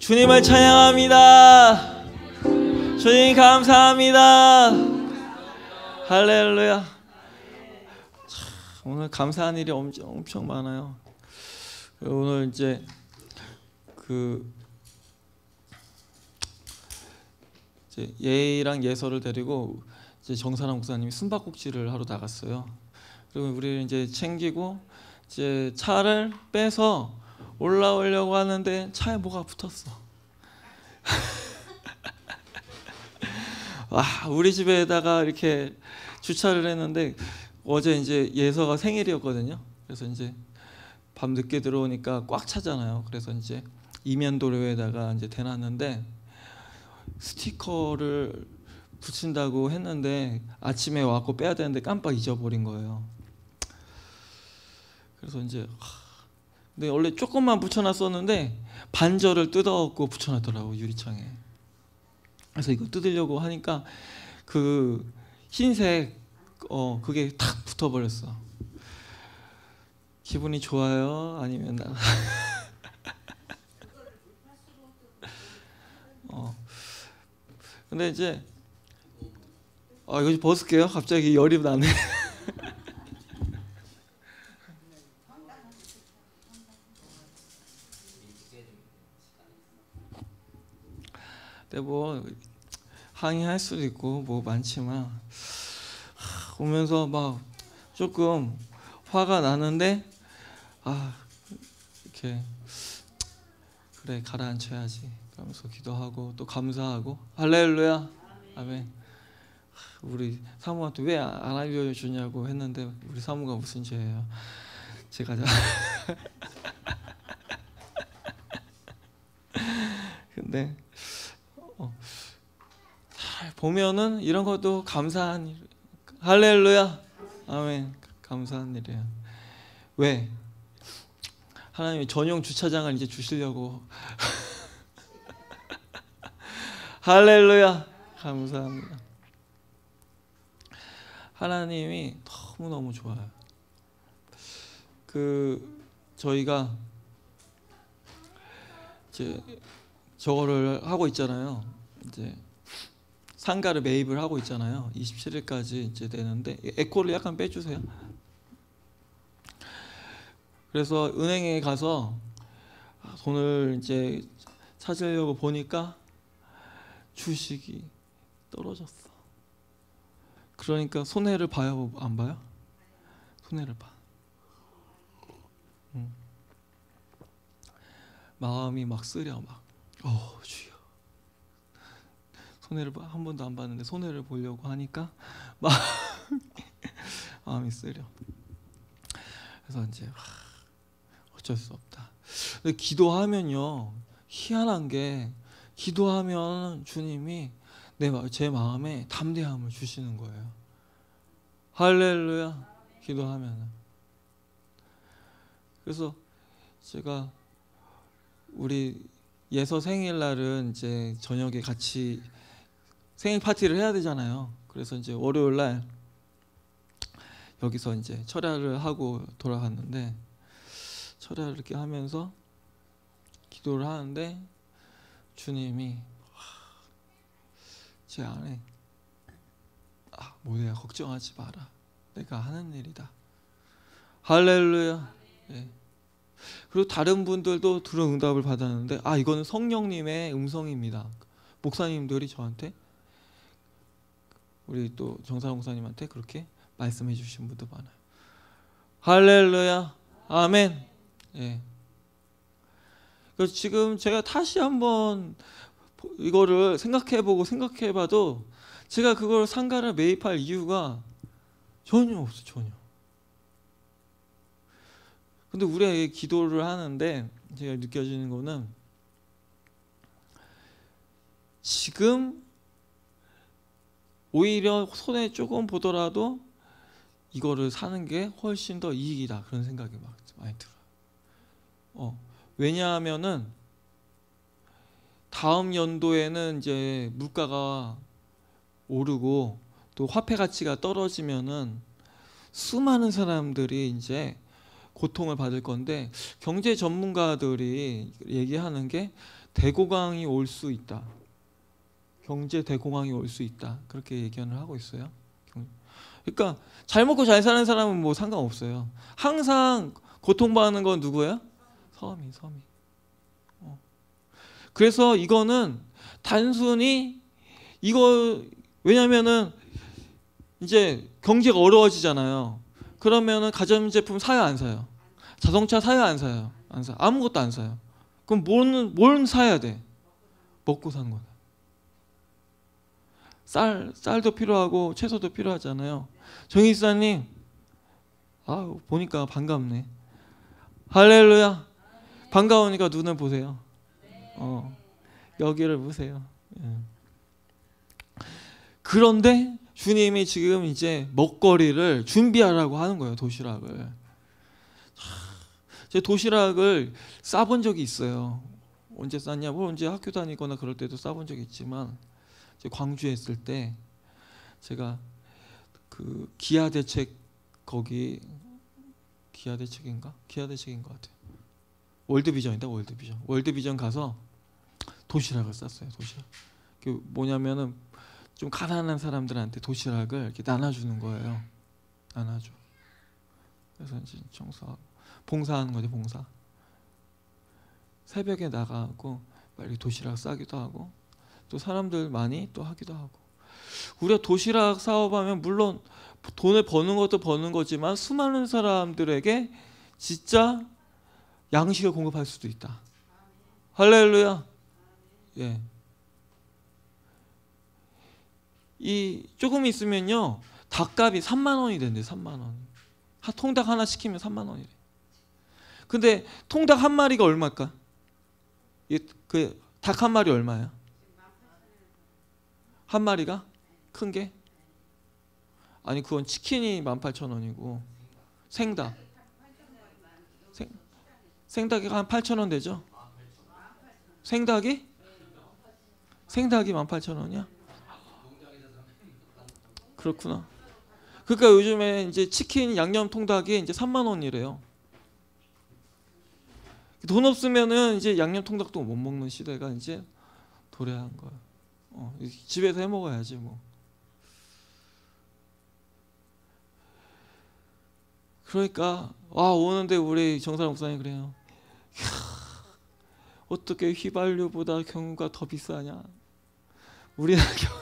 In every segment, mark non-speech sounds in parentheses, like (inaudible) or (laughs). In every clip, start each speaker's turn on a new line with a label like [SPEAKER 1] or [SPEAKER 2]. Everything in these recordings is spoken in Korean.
[SPEAKER 1] 주님을 찬양합니다. 주님 감사합니다. 할렐루야. 오늘 감사한 일이 엄청 엄청 많아요. 오늘 이제 그 이제 예랑 예서를 데리고 이제 정산환 목사님이 숨바꼭질을 하러 나갔어요. 그리고 우리는 이제 챙기고 이제 차를 빼서 올라오려고 하는데 차에 뭐가 붙었어. 와, 우리 집에다가 이렇게 주차를 했는데 어제 이제 예서가 생일이었거든요. 그래서 이제 밤 늦게 들어오니까 꽉 차잖아요. 그래서 이제 이면 도로에다가 이제 대놨는데 스티커를 붙인다고 했는데 아침에 와갖 빼야 되는데 깜빡 잊어버린 거예요. 그래서 이제 근데 네, 원래 조금만 붙여놨었는데 반절을 뜯어갖고 붙여놨더라고 유리창에. 그래서 이거 뜯으려고 하니까 그 흰색 어 그게 탁 붙어버렸어. 기분이 좋아요? 아니면 나 (laughs) 어. 근데 이제 아 이거 벗을게요. 갑자기 열이 나네. (laughs) 근데 뭐 항의할 수도 있고 뭐 많지만 하, 오면서 막 조금 화가 나는데 아 이렇게 그래 가라앉혀야지 그러면서 기도하고 또 감사하고 할렐루야 아멘 우리 사모한테 왜 안 알려주냐고 했는데 우리 사모가 무슨 죄예요 제가 (laughs) 근데 보면은 이런 것도 감사한 일. 할렐루야. 아멘. 감사한 일이야. 왜? 하나님이 전용 주차장을 이제 주시려고. (laughs) 할렐루야. 감사합니다. 하나님이 너무너무 좋아요. 그 저희가 이제 저거를 하고 있잖아요. 이제 상가를 매입을 하고 있잖아요. 27일까지 이제 되는데 에코를 약간 빼주세요. 그래서 은행에 가서 돈을 이제 찾으려고 보니까 주식이 떨어졌어. 그러니까 손해를 봐요, 안 봐요? 손해를 봐. 음. 마음이 막 쓰려 막. 어, 주여. 손해를 한 번도 안 봤는데 손해를 보려고 하니까 (laughs) 마음이 쓰려. 그래서 이제 어쩔 수 없다. 근데 기도하면요 희한한 게 기도하면 주님이 내 제 마음에 담대함을 주시는 거예요. 할렐루야. 기도하면. 그래서 제가 우리 예서 생일날은 이제 저녁에 같이 생일 파티를 해야 되잖아요. 그래서 이제 월요일 날 여기서 이제 철야를 하고 돌아갔는데 철야를 이렇게 하면서 기도를 하는데 주님이 제 안에 아 모세야 걱정하지 마라 내가 하는 일이다 할렐루야 네. 그리고 다른 분들도 들은 응답을 받았는데 아 이거는 성령님의 음성입니다 목사님들이 저한테 우리 또 정상 공사님한테 그렇게 말씀해 주신 분도 많아요. 할렐루야. 아멘. 예. 그 지금 제가 다시 한번 이거를 생각해 보고 생각해 봐도 제가 그걸 상가를 매입할 이유가 전혀 없어 전혀. 근데 우리에게 기도를 하는데 제가 느껴지는 거는 지금 오히려 손에 조금 보더라도 이거를 사는 게 훨씬 더 이익이다 그런 생각이 막 많이 들어요. 어, 왜냐하면은 다음 연도에는 이제 물가가 오르고 또 화폐 가치가 떨어지면은 수많은 사람들이 이제 고통을 받을 건데 경제 전문가들이 얘기하는 게 대고강이 올 수 있다. 경제 대공황이 올 수 있다. 그렇게 얘기을 하고 있어요. 그러니까 잘 먹고 잘 사는 사람은 뭐 상관없어요. 항상 고통받는 건누구예 서민, 서민. 어. 그래서 이거는 단순히 이거 왜냐면은 이제 경제가 어려워지잖아요. 그러면은 가전제품 사요 안 사요? 자동차 사요 안 사요? 안 사. 아무것도 안 사요. 그럼 뭘, 뭘 사야 돼? 먹고 사는 거쌀 쌀도 필요하고 채소도 필요하잖아요. 정의사님, 아 보니까 반갑네. 할렐루야. 반가우니까 눈을 보세요. 어, 여기를 보세요. 예. 그런데 주님이 지금 이제 먹거리를 준비하라고 하는 거예요. 도시락을. 제 도시락을 싸본 적이 있어요. 언제 쌌냐? 뭐 언제 학교 다니거나 그럴 때도 싸본 적이 있지만 광주에 있을 때 제가 그 기아 대책 거기 기아 대책인가? 기아 대책인 것 같아요. 월드비전이다 월드비전. 월드비전 가서 도시락을 쌌어요 도시락. 그 뭐냐면은 좀 가난한 사람들한테 도시락을 이렇게 나눠주는 거예요. 나눠줘. 그래서 이제 청소하고 봉사하는 거죠 봉사. 새벽에 나가고 빨리 도시락 싸기도 하고 또 사람들 많이 또 하기도 하고 우리가 도시락 사업하면 물론 돈을 버는 것도 버는 거지만 수많은 사람들에게 진짜 양식을 공급할 수도 있다. 할렐루야. 예. 이 조금 있으면요 닭값이 3만 원이 된대 3만 원. 하, 통닭 하나 시키면 3만 원이래. 근데 통닭 한 마리가 얼마일까? 그닭 한 마리 얼마야? 한 마리가 큰 게? 아니 그건 치킨이 18,000원이고 생닭 생, 생닭이 한 8,000원 되죠? 생닭이? 생닭이 18,000원이야? 그렇구나. 그러니까 요즘에 이제 치킨 양념 통닭이 이제 3만 원이래요. 돈 없으면은 이제 양념 통닭도 못 먹는 시대가 이제 도래한 거야. 어, 집에서 해 먹어야지 뭐. 그러니까 와 오는데 우리 정사 목사님 그래요. 이야, (laughs) 어떻게 휘발유보다 경유가 더 비싸냐? 우리나라 (laughs) 경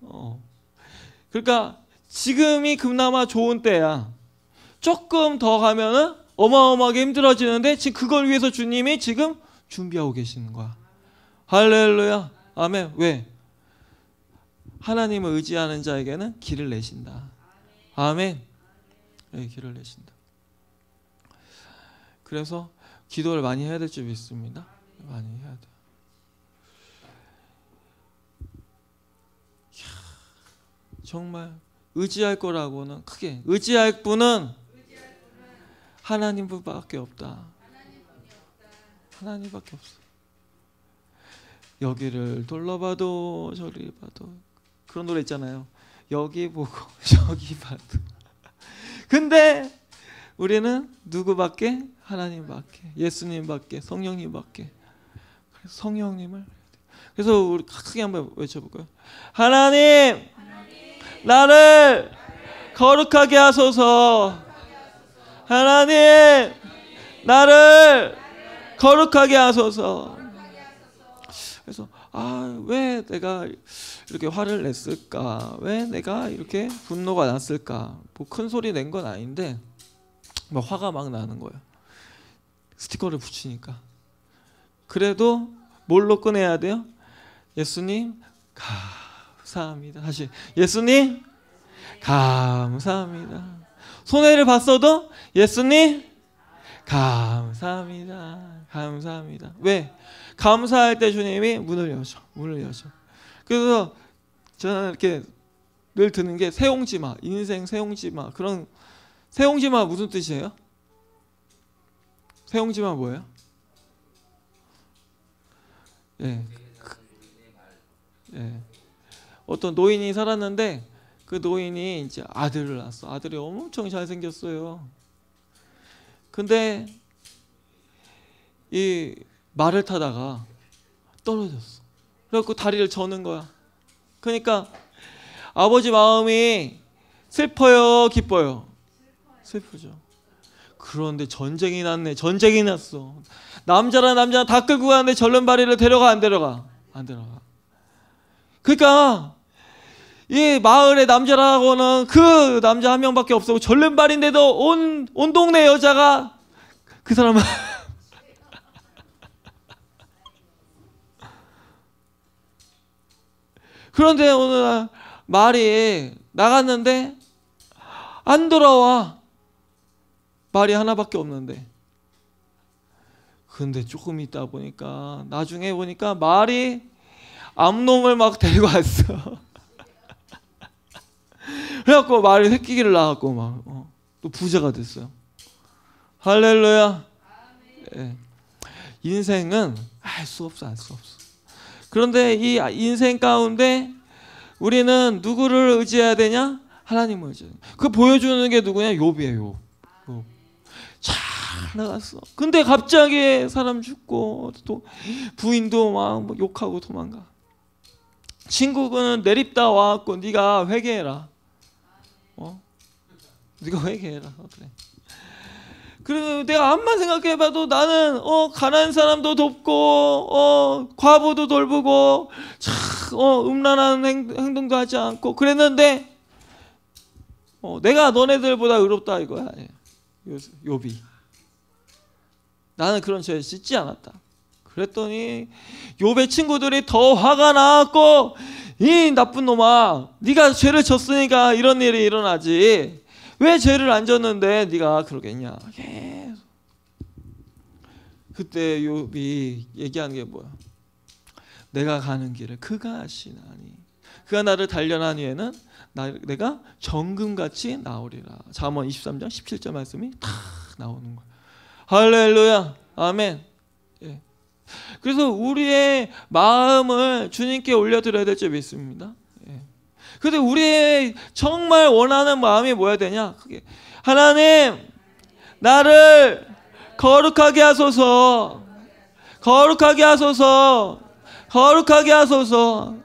[SPEAKER 1] (laughs) 어. 그러니까 지금이 그나마 좋은 때야. 조금 더 가면은 어마어마하게 힘들어지는데 지금 그걸 위해서 주님이 지금 준비하고 계시는 거야. 할렐루야. 아멘. 왜? 하나님을 의지하는 자에게는 길을 내신다. 아멘. 네, 길을 내신다. 그래서 기도를 많이 해야 될 줄 믿습니다. 많이 해야 돼. 정말 의지할 거라고는 크게 의지할 분은 하나님밖에 없다. 하나님밖에 없어. 여기를 돌러봐도 저리 봐도 그런 노래 있잖아요. 여기 보고 (laughs) 저기 봐도. 근데 우리는 누구밖에 하나님밖에 예수님밖에 성령님밖에 성령님을 그래서 우리 크게 한번 외쳐볼까요? 하나님, 하나님 나를, 나를 거룩하게 하소서. 하나님 나를 거룩하게 하소서. 그래서 아 왜 내가 이렇게 화를 냈을까? 왜 내가 이렇게 분노가 났을까? 뭐 큰 소리 낸 건 아닌데 막 뭐 화가 막 나는 거예요. 스티커를 붙이니까. 그래도 뭘로 꺼내야 돼요? 예수님 감사합니다. 다시 예수님 감사합니다. 손해를 봤어도 예수님 감사합니다. 감사합니다. 왜? 감사할 때 주님이 문을 여셔. 문을 여셔. 그래서 저는 이렇게 늘 드는 게 세옹지마, 인생 세옹지마 그런 세옹지마 무슨 뜻이에요? 세옹지마 뭐예요? 예, 그, 예, 어떤 노인이 살았는데 그 노인이 이제 아들을 낳았어. 아들이 엄청 잘생겼어요. 근데 이 말을 타다가 떨어졌어. 그래갖고 다리를 저는 거야. 그러니까 아버지 마음이 슬퍼요, 기뻐요? 슬프죠. 그런데 전쟁이 났네. 전쟁이 났어. 남자랑 남자랑 다 끌고 가는데 절름발이를 데려가 안 데려가? 안 데려가. 그러니까 이마을에 남자라고는 그 남자 한 명밖에 없었고 절름발인데도 온, 온 동네 여자가 그 사람은 (laughs) 그런데 오늘 날 말이 나갔는데 안 돌아와 말이 하나밖에 없는데 근데 조금 있다 보니까 나중에 보니까 말이 암놈을 막 데리고 왔어 (laughs) 그래갖고 말이 새끼기를 낳았고 막, 어, 부자가 됐어요. 할렐루야. 예. 인생은 알수 아, 없어, 알 수 없어. 그런데 이 인생 가운데 우리는 누구를 의지해야 되냐? 하나님을 의지해그 보여주는 게 누구냐? 욥이에요. 나갔어. 근데 갑자기 사람 죽고 또 부인도 막 뭐 욕하고 도망가. 친구는 내립다 와갖고 네가 회개해라. 네가 회개해라. 어, 그래. 그래서 내가 암만 생각해봐도 나는 어 가난한 사람도 돕고 어 과부도 돌보고 참어 음란한 행, 동도 하지 않고 그랬는데 어 내가 너네들보다 의롭다 이거야 예. 요비 나는 그런 죄 짓지 않았다 그랬더니 요배 친구들이 더 화가 나고 이 나쁜 놈아 네가 죄를 졌으니까 이런 일이 일어나지 왜 죄를 안 졌는데 네가 그러겠냐 그때 욥이 얘기하는 게 뭐야 내가 가는 길을 그가 아시나니 그가 나를 단련한 후에는 나, 내가 정금같이 나오리라 잠언 23장 17절 말씀이 다 나오는 거야 할렐루야 아멘 예. 그래서 우리의 마음을 주님께 올려드려야 될 점이 습니다 근데 우리의 정말 원하는 마음이 뭐야 되냐? 그게 하나님 나를 거룩하게 하소서. 거룩하게 하소서. 거룩하게 하소서.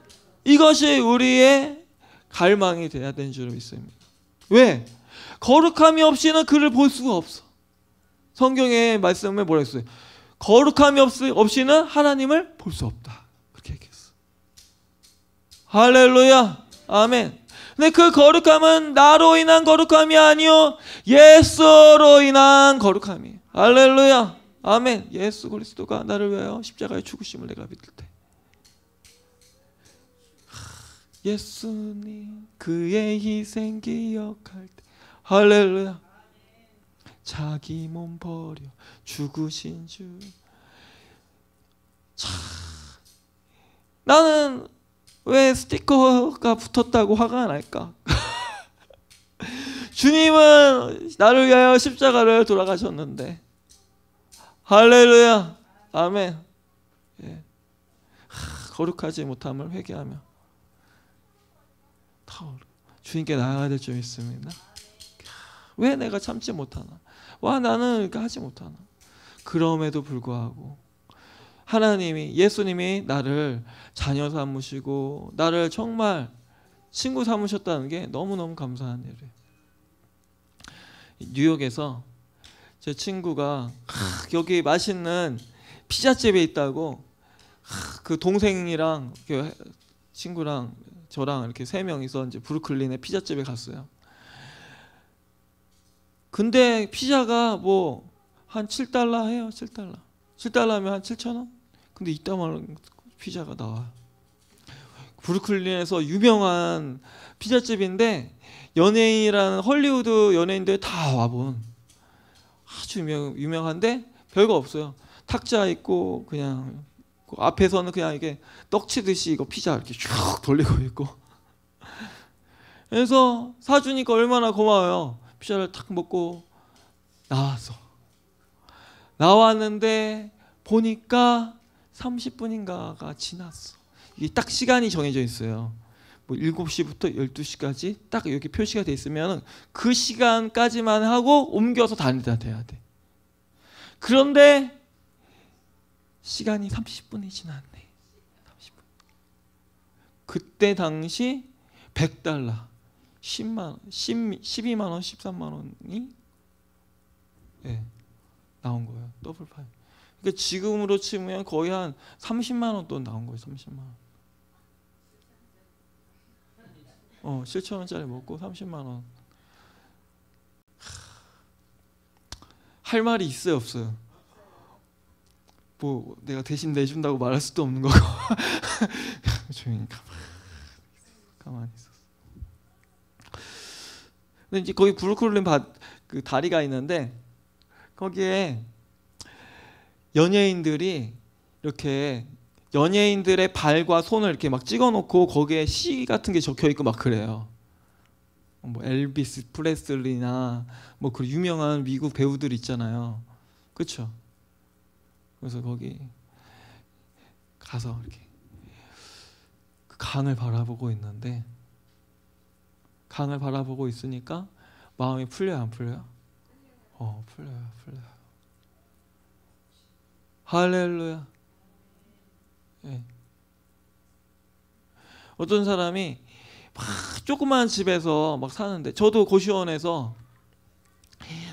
[SPEAKER 1] 이것이 우리의 갈망이 돼야 되는 줄 믿습니다. 왜? 거룩함이 없이는 그를 볼 수가 없어. 성경의 말씀에 뭐라 했어요? 거룩함이 없, 이는 하나님을 볼 수 없다. 그렇게 얘기했어. 할렐루야! 아멘. 근데 그 거룩함은 나로 인한 거룩함이 아니요 예수로 인한 거룩함이. 할렐루야. 아멘. 예수 그리스도가 나를 위하여 십자가의 죽으심을 내가 믿을 때. 예수님 그의 희생 기억할 때. 할렐루야. 자기 몸 버려 죽으신 주. 참. 나는 왜 스티커가 붙었다고 화가 날까? (laughs) 주님은 나를 위하여 십자가를 돌아가셨는데 할렐루야 아멘 예. 거룩하지 못함을 회개하며 주님께 나아가야 될 점이 있습니다 왜 내가 참지 못하나 와 나는 하지 못하나 그럼에도 불구하고 하나님이 예수님이 나를 자녀 삼으시고 나를 정말 친구 삼으셨다는 게 너무너무 감사한 일이에요. 뉴욕에서 제 친구가 여기 맛있는 피자집에 있다고 그 동생이랑 친구랑 저랑 이렇게 세 명이서 이제 브루클린의 피자집에 갔어요. 근데 피자가 뭐 한 7달러 해요. 7달러. 7달러면 한7 0원 근데 이따만 피자가 나와. 브루클린에서 유명한 피자집인데 연예인이라는 헐리우드 연예인들 다 와본 아주 유명, 유명한데 별거 없어요. 탁자 있고 그냥 그 앞에서는 그냥 이게 떡치듯이 이거 피자 이렇게 쭉 돌리고 있고 그래서 사주니까 얼마나 고마워요. 피자를 탁 먹고 나왔어. 나왔는데 보니까 30분인가가 지났어. 이게 딱 시간이 정해져 있어요. 뭐 7시부터 12시까지 딱 여기 표시가 돼 있으면 그 시간까지만 하고 옮겨서 다니다 돼야 돼. 그런데 시간이 30분이 지났네. 30분. 그때 당시 100달러, 10만, 10, 12만 원, 13만 원이 네, 나온 거예요. 더블 파이. 그러니까 지금으로 치면 거의 한 30만 원 돈 나온 거예요. 30만 원. 어, 7천 원짜리 먹고 30만 원. 할 말이 있어요, 없어요? 뭐 내가 대신 내준다고 말할 수도 없는 거고 (laughs) 조용히 가만 가만히 있었어. 근데 이제 거기 브루클린 밭그 다리가 있는데 거기에 연예인들이 이렇게 연예인들의 발과 손을 이렇게 막 찍어놓고 거기에 시 같은 게 적혀 있고 막 그래요. 뭐 엘비스 프레슬리나 뭐 그 유명한 미국 배우들 있잖아요. 그렇죠? 그래서 거기 가서 이렇게 그 강을 바라보고 있는데 강을 바라보고 있으니까 마음이 풀려요, 안 풀려요? 어, 풀려요, 풀려요. 할렐루야. 네. 어떤 사람이 막 조그만 집에서 막 사는데 저도 고시원에서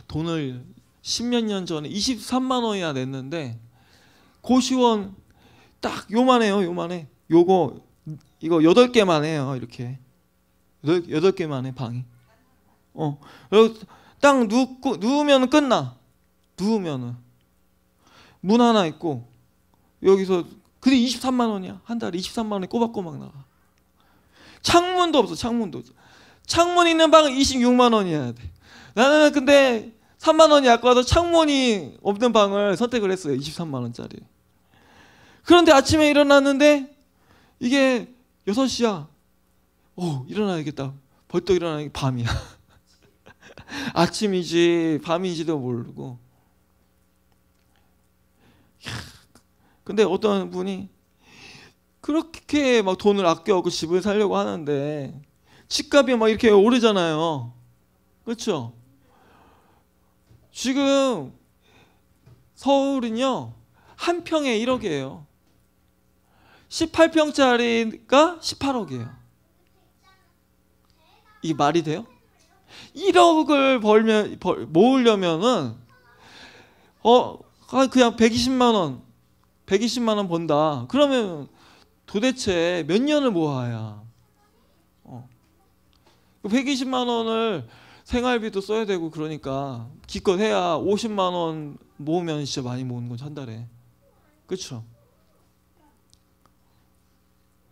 [SPEAKER 1] 돈을 십몇 년 전에 23만 원이나 냈는데 고시원 딱 요만해요 요만해 요거 이거 여덟 개만 해요 이렇게 여덟 개만 해 방이 어딱 누우면 끝나 누우면은 문 하나 있고 여기서 근데 23만 원이야 한 달에 23만 원이 꼬박꼬박 나가 창문도 없어 창문도 창문 있는 방은 26만 원이어야 돼 나는 근데 3만 원이 아까워서 창문이 없는 방을 선택을 했어요 23만 원짜리 그런데 아침에 일어났는데 이게 6시야 오 일어나야겠다 벌떡 일어나는게 밤이야 (laughs) 아침이지 밤인지도 모르고 근데 어떤 분이 그렇게 막 돈을 아껴갖고 집을 살려고 하는데 집값이 막 이렇게 오르잖아요. 그렇죠? 지금 서울은요 한 평에 1억이에요. 18평짜리가 18억이에요. 이게 말이 돼요? 1억을 벌면 벌, 모으려면은 어 그냥 120만 원 120만 원 번다. 그러면 도대체 몇 년을 모아야? 어. 120만 원을 생활비도 써야 되고 그러니까 기껏 해야 50만 원 모으면 진짜 많이 모은건한 달에. 그렇죠?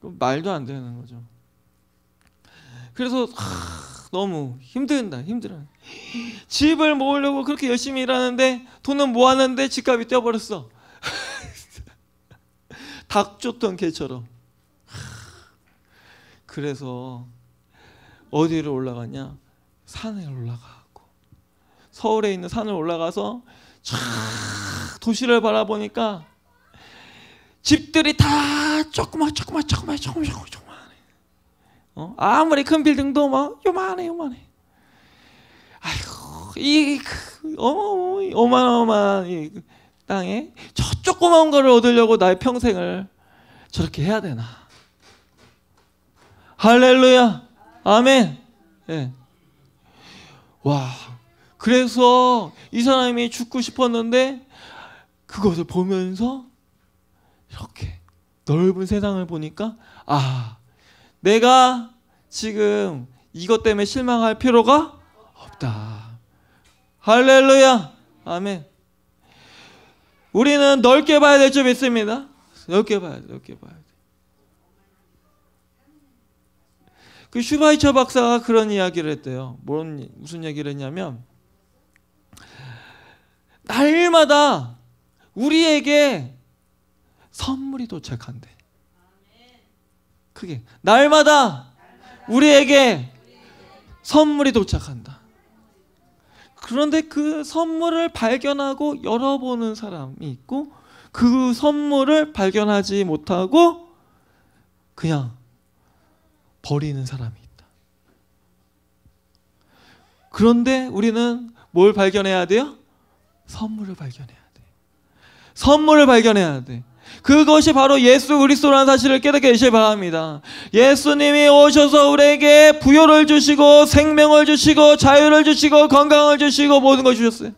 [SPEAKER 1] 말도 안 되는 거죠. 그래서 하, 너무 힘든다, 힘들어. 집을 모으려고 그렇게 열심히 일하는데 돈은 모았는데 집값이 떼어버렸어 닭 쫓던 개처럼. 그래서 어디로 올라가냐? 산에 올라가고 서울에 있는 산을 올라가서 도시를 바라보니까 집들이 다 조그만 조그만 조그만 조그만 조그만 조그만 어? 아무리 큰 빌딩도 막 요만해 요만해 아이고 이 그, 어마어마한 이 그 땅에 저 조그마한 거를 얻으려고 나의 평생을 저렇게 해야 되나? 할렐루야, 아멘. 예. 와, 그래서 이 사람이 죽고 싶었는데 그것을 보면서 이렇게 넓은 세상을 보니까 아, 내가 지금 이것 때문에 실망할 필요가 없다. 할렐루야, 아멘. 우리는 넓게 봐야 될줄있습니다 넓게 봐야 돼, 넓게 봐야 돼. 그 슈바이처 박사가 그런 이야기를 했대요. 뭔, 무슨 얘기를 했냐면, 날마다 우리에게 선물이 도착한대. 그게, 날마다 우리에게 선물이 도착한다. 그런데 그 선물을 발견하고 열어보는 사람이 있고 그 선물을 발견하지 못하고 그냥 버리는 사람이 있다. 그런데 우리는 뭘 발견해야 돼요? 선물을 발견해야 돼. 선물을 발견해야 돼. 그것이 바로 예수 그리스도라는 사실을 깨닫게 되시기 바랍니다. 예수님이 오셔서 우리에게 부여를 주시고 생명을 주시고 자유를 주시고 건강을 주시고 모든 걸 주셨어요.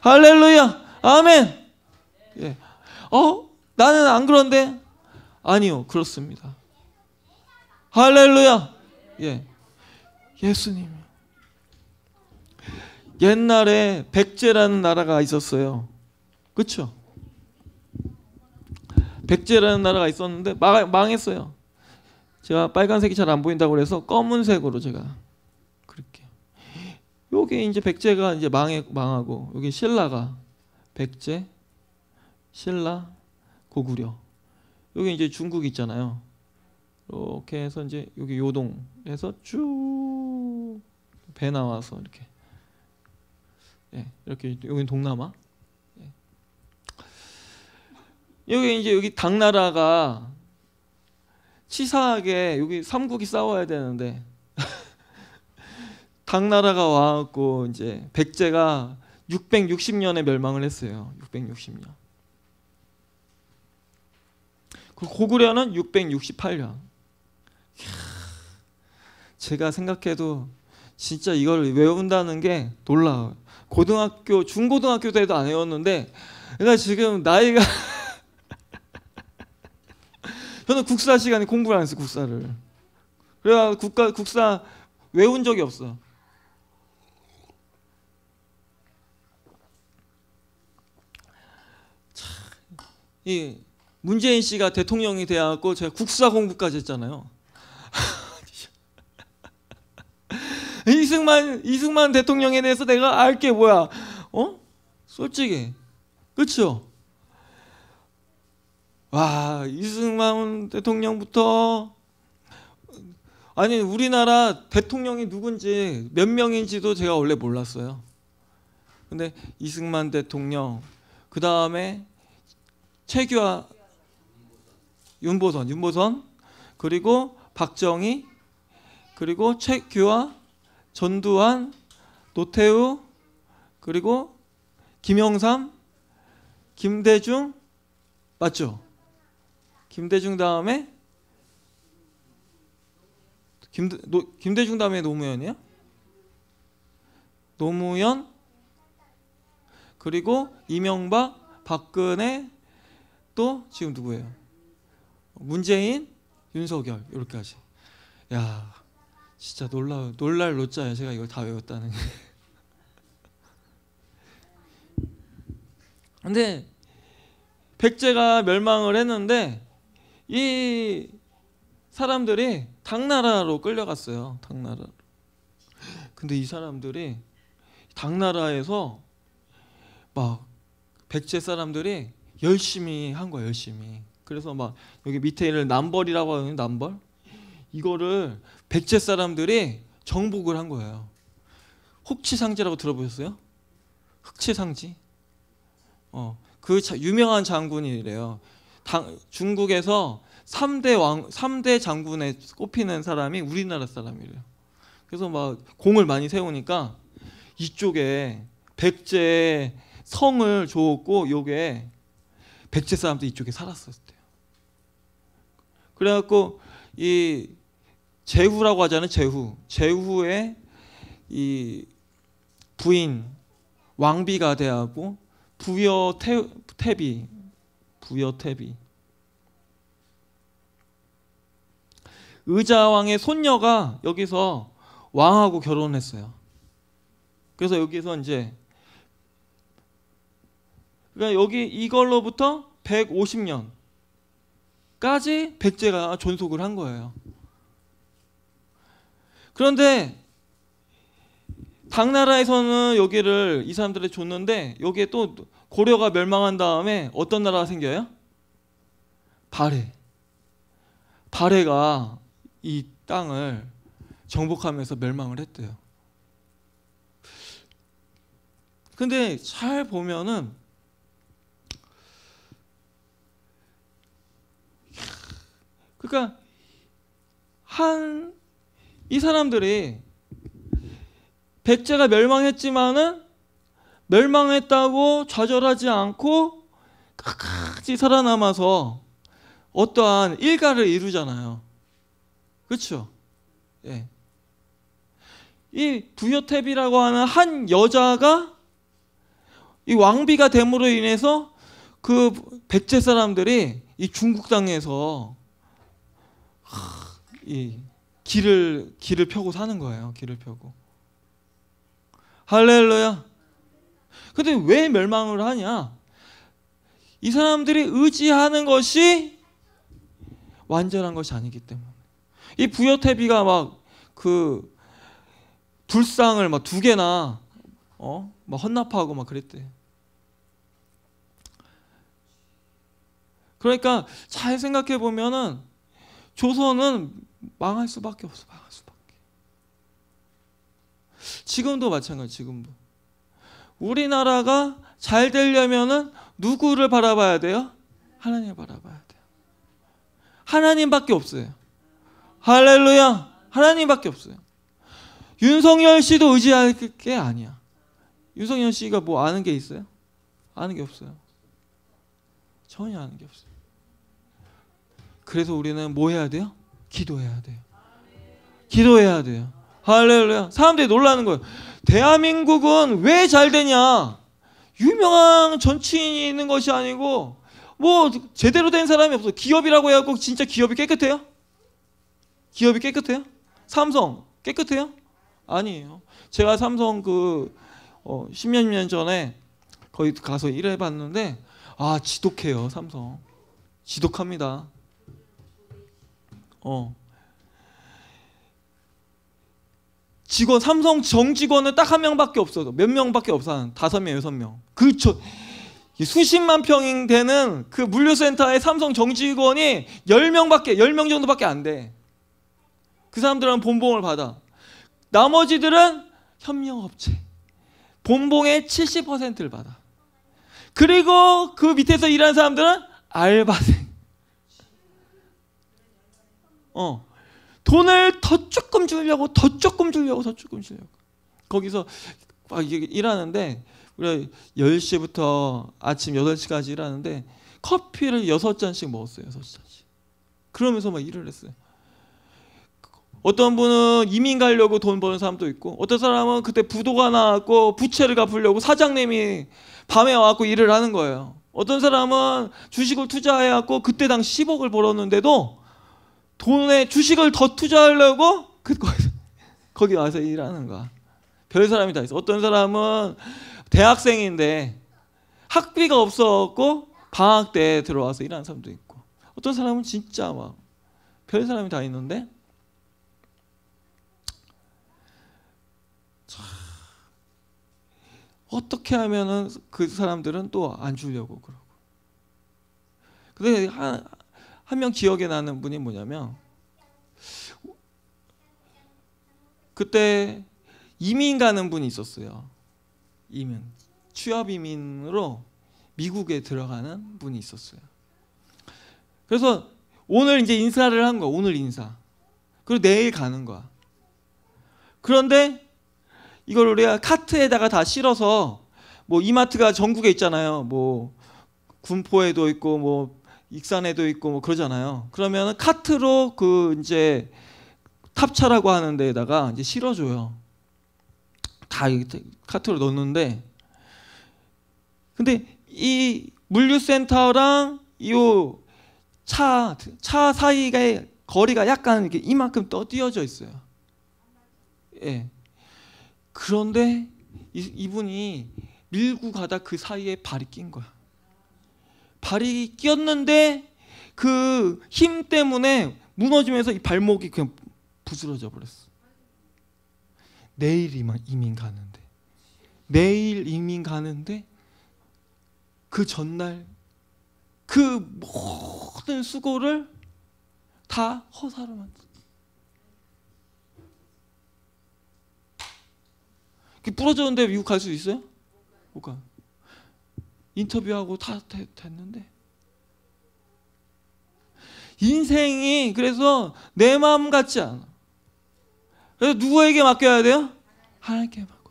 [SPEAKER 1] 할렐루야. 아멘. 예. 어? 나는 안 그런데? 아니요. 그렇습니다. 할렐루야. 예. 예수님. 옛날에 백제라는 나라가 있었어요. 그렇죠? 백제라는 나라가 있었는데 망, 망했어요. 제가 빨간색이 잘 안 보인다고 그래서 검은색으로 제가 그렇게 요게 이제 백제가 이제 망해 망하고 여기 신라가 백제 신라 고구려 여기 이제 중국 있잖아요. 이렇게 해서 이제 여기 요동에서 쭉 배 나와서 이렇게 네, 이렇게 여기 동남아 여기 이제 여기 당나라가 치사하게 여기 삼국이 싸워야 되는데 (laughs) 당나라가 와갖고 이제 백제가 660년에 멸망을 했어요. 660년. 그 고구려는 668년. 제가 생각해도 진짜 이걸 외운다는 게 놀라워요. 고등학교, 중고등학교 때도 안 외웠는데, 그러 그러니까 지금 나이가 (laughs) 저는 국사 시간에 공부를 안 했어 요 국사를. 그래가 국가 국사 외운 적이 없어. 이 문재인 씨가 대통령이 되어갖고 제가 국사 공부까지 했잖아요. (laughs) 이승만 이승만 대통령에 대해서 내가 알게 뭐야? 어? 솔직히 그렇죠. 와 이승만 대통령부터 아니 우리나라 대통령이 누군지 몇 명인지도 제가 원래 몰랐어요. 근데 이승만 대통령 그 다음에 최규하 윤보선 윤보선 그리고 박정희 그리고 최규하 전두환 노태우 그리고 김영삼 김대중 맞죠? 김대중 다음에 김, 노, 김대중 다음에 노무현이요? 노무현 그리고 이명박, 박근혜 또 지금 누구예요? 문재인, 윤석열 이렇게까지. 야, 진짜 놀라 놀랄 노자예요. 제가 이걸 다 외웠다는 게. 근데 백제가 멸망을 했는데 이 사람들이 당나라로 끌려갔어요. 당나라. 근데 이 사람들이 당나라에서 막 백제 사람들이 열심히 한 거야, 열심히. 그래서 막 여기 밑에를 남벌이라고 하는 남벌. 이거를 백제 사람들이 정복을 한 거예요. 혹치상지라고 들어보셨어요? 흑치상지. 어, 그 자, 유명한 장군이래요. 당, 중국에서 3대 왕 3대 장군에 꼽히는 사람이 우리나라 사람이래요. 그래서 막 공을 많이 세우니까 이쪽에 백제 성을 줬고 요게 백제 사람들 이쪽에 살았었대요. 그래갖고 이 제후라고 하잖아요. 제후 제후의 이 부인 왕비가 되하고 부여 태, 태비 부여 태비 의자왕의 손녀가 여기서 왕하고 결혼했어요. 그래서 여기서 이제 그러니까 여기 이걸로부터 150년까지 백제가 존속을 한 거예요. 그런데 당나라에서는 여기를 이 사람들이 줬는데 여기에 또 고려가 멸망한 다음에 어떤 나라가 생겨요? 발해. 발해가 이 땅을 정복하면서 멸망을 했대요. 근데 잘 보면은 그러니까 한 이 사람들이 백제가 멸망했지만은 멸망했다고 좌절하지 않고 끝까지 살아남아서 어떠한 일가를 이루잖아요. 그렇죠? 예. 이 부여탭이라고 하는 한 여자가 이 왕비가 됨으로 인해서 그 백제 사람들이 이 중국 땅에서 이 길을 길을 펴고 사는 거예요. 길을 펴고. 할렐루야. 근데 왜 멸망을 하냐? 이 사람들이 의지하는 것이 완전한 것이 아니기 때문에. 이 부여태비가 막그 불상을 막 두 개나 어? 막 헌납하고 막 그랬대. 그러니까 잘 생각해 보면은 조선은 망할 수밖에 없어. 망할 수밖에. 지금도 마찬가지. 지금도. 우리나라가 잘 되려면은 누구를 바라봐야 돼요? 하나님을 바라봐야 돼요. 하나님밖에 없어요. 할렐루야. 하나님밖에 없어요. 윤석열 씨도 의지할 게 아니야. 윤석열 씨가 뭐 아는 게 있어요? 아는 게 없어요. 전혀 아는 게 없어요. 그래서 우리는 뭐 해야 돼요? 기도해야 돼요. 기도해야 돼요. 할렐루야. 사람들이 놀라는 거예요. 대한민국은 왜 잘 되냐? 유명한 정치인이 있는 것이 아니고 뭐 제대로 된 사람이 없어. 기업이라고 해갖고 진짜 기업이 깨끗해요? 기업이 깨끗해요? 삼성 깨끗해요? 아니에요. 제가 삼성 그 어, 10년 년 전에 거기 가서 일해 봤는데 아 지독해요 삼성 지독합니다. 어 직원 삼성 정직원은 딱 한 명밖에 없어도 몇 명밖에 없어 한 다섯 명 여섯 명그 그렇죠. 저 수십만 평인 되는 그물류센터의 삼성 정직원이 열 명밖에열 명 정도밖에 안 돼 그 사람들은 본봉을 받아 나머지들은 협력업체 본봉의 70%를 받아 그리고 그 밑에서 일하는 사람들은 알바생 어 돈을 더 조금 주려고 더 조금 주려고 더 조금 주려고 거기서 막 일하는데 우리가 10시부터 아침 8시까지 일하는데 커피를 6잔씩 먹었어요 6잔씩 그러면서 막 일을 했어요 어떤 분은 이민 가려고 돈 버는 사람도 있고 어떤 사람은 그때 부도가 나왔고 부채를 갚으려고 사장님이 밤에 와갖고 일을 하는 거예요 어떤 사람은 주식을 투자해갖고 그때 당 10억을 벌었는데도 돈에 주식을 더 투자하려고 그 (laughs) 거기 와서 일하는 거야. 별 사람이 다 있어. 어떤 사람은 대학생인데 학비가 없었고 방학 때 들어와서 일하는 사람도 있고 어떤 사람은 진짜 막 별 사람이 다 있는데 어떻게 하면은 그 사람들은 또 안 주려고 그러고 근데 한 한명 기억에 나는 분이 뭐냐면 그때 이민 가는 분이 있었어요. 이민 취업 이민으로 미국에 들어가는 분이 있었어요. 그래서 오늘 이제 인사를 한거 오늘 인사. 그리고 내일 가는 거야. 그런데 이걸 우리가 카트에다가 다 실어서 뭐 이마트가 전국에 있잖아요. 뭐 군포에도 있고 뭐 익산에도 있고 뭐 그러잖아요. 그러면 카트로 그 이제 탑차라고 하는 데에다가 이제 실어줘요. 다 카트로 넣는데 근데 이 물류센터랑 이 차차 차 사이의 거리가 약간 이렇게 이만큼 떠 띄어져 있어요. 예. 그런데 이, 이분이 밀고 가다 그 사이에 발이 낀 거야. 발이 끼었는데 그 힘 때문에 무너지면서 이 발목이 그냥 부스러져 버렸어. 내일 이만 이민 가는데 내일 이민 가는데 그 전날 그 모든 수고를 다 허사로 만들. 부러졌는데 미국 갈 수 있어요? 못 가. 인터뷰하고 다 됐는데 인생이 그래서 내 마음 같지 않아. 그래서 누구에게 맡겨야 돼요? 하나님께 맡겨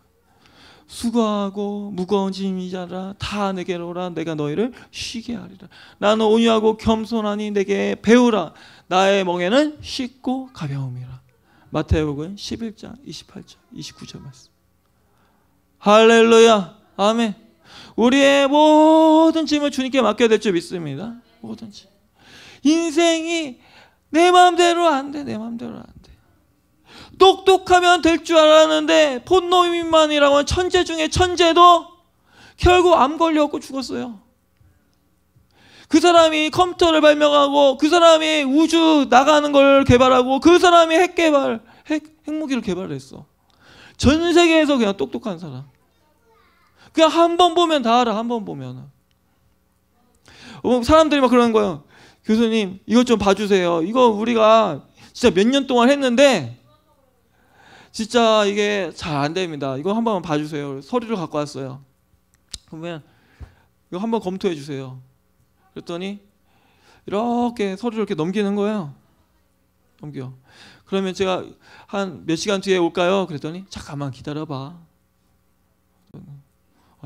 [SPEAKER 1] 수고하고 무거운 짐이 자라 다 내게로 오라 내가 너희를 쉬게 하리라. 나는 온유하고 겸손하니 내게 배우라. 나의 멍에는 쉽고 가벼움이라. 마태복음 11장 28절 29절 말씀. 할렐루야. 아멘. 우리의 모든 짐을 주님께 맡겨야 될 줄 믿습니다. 모든 짐. 인생이 내 마음대로 안 돼. 내 마음대로 안 돼. 똑똑하면 될 줄 알았는데 폰노민만이라고 하는 천재 중에 천재도 결국 암 걸려갖고 죽었어요. 그 사람이 컴퓨터를 발명하고 그 사람이 우주 나가는 걸 개발하고 그 사람이 핵 개발 핵 핵무기를 개발했어. 전 세계에서 그냥 똑똑한 사람. 그냥 한 번 보면 다 알아. 한 번 보면. 어, 사람들이 막 그러는 거예요. 교수님, 이것 좀 봐주세요. 이거 우리가 진짜 몇 년 동안 했는데, 진짜 이게 잘 안 됩니다. 이거 한 번만 봐주세요. 서류를 갖고 왔어요. 그러면, 이거 한 번 검토해 주세요. 그랬더니, 이렇게 서류를 이렇게 넘기는 거예요. 넘겨. 그러면 제가 한 몇 시간 뒤에 올까요? 그랬더니, 잠깐만 기다려봐.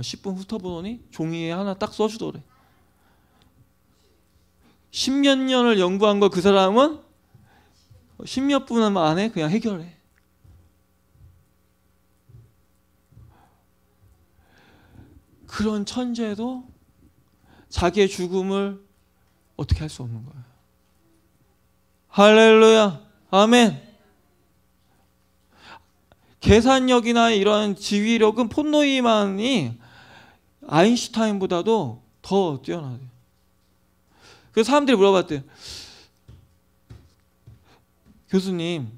[SPEAKER 1] 10분 아, 훑어보더니 종이에 하나 딱 써주더래. 십몇 년을 연구한 거그 사람은 십몇 분 안에 그냥 해결해. 그런 천재도 자기의 죽음을 어떻게 할 수 없는 거예요. 할렐루야. 아멘. 계산력이나 이런 지휘력은 폰노이만이 아인슈타인보다도 더 뛰어나대요. 그래서 사람들이 물어봤대요. 교수님,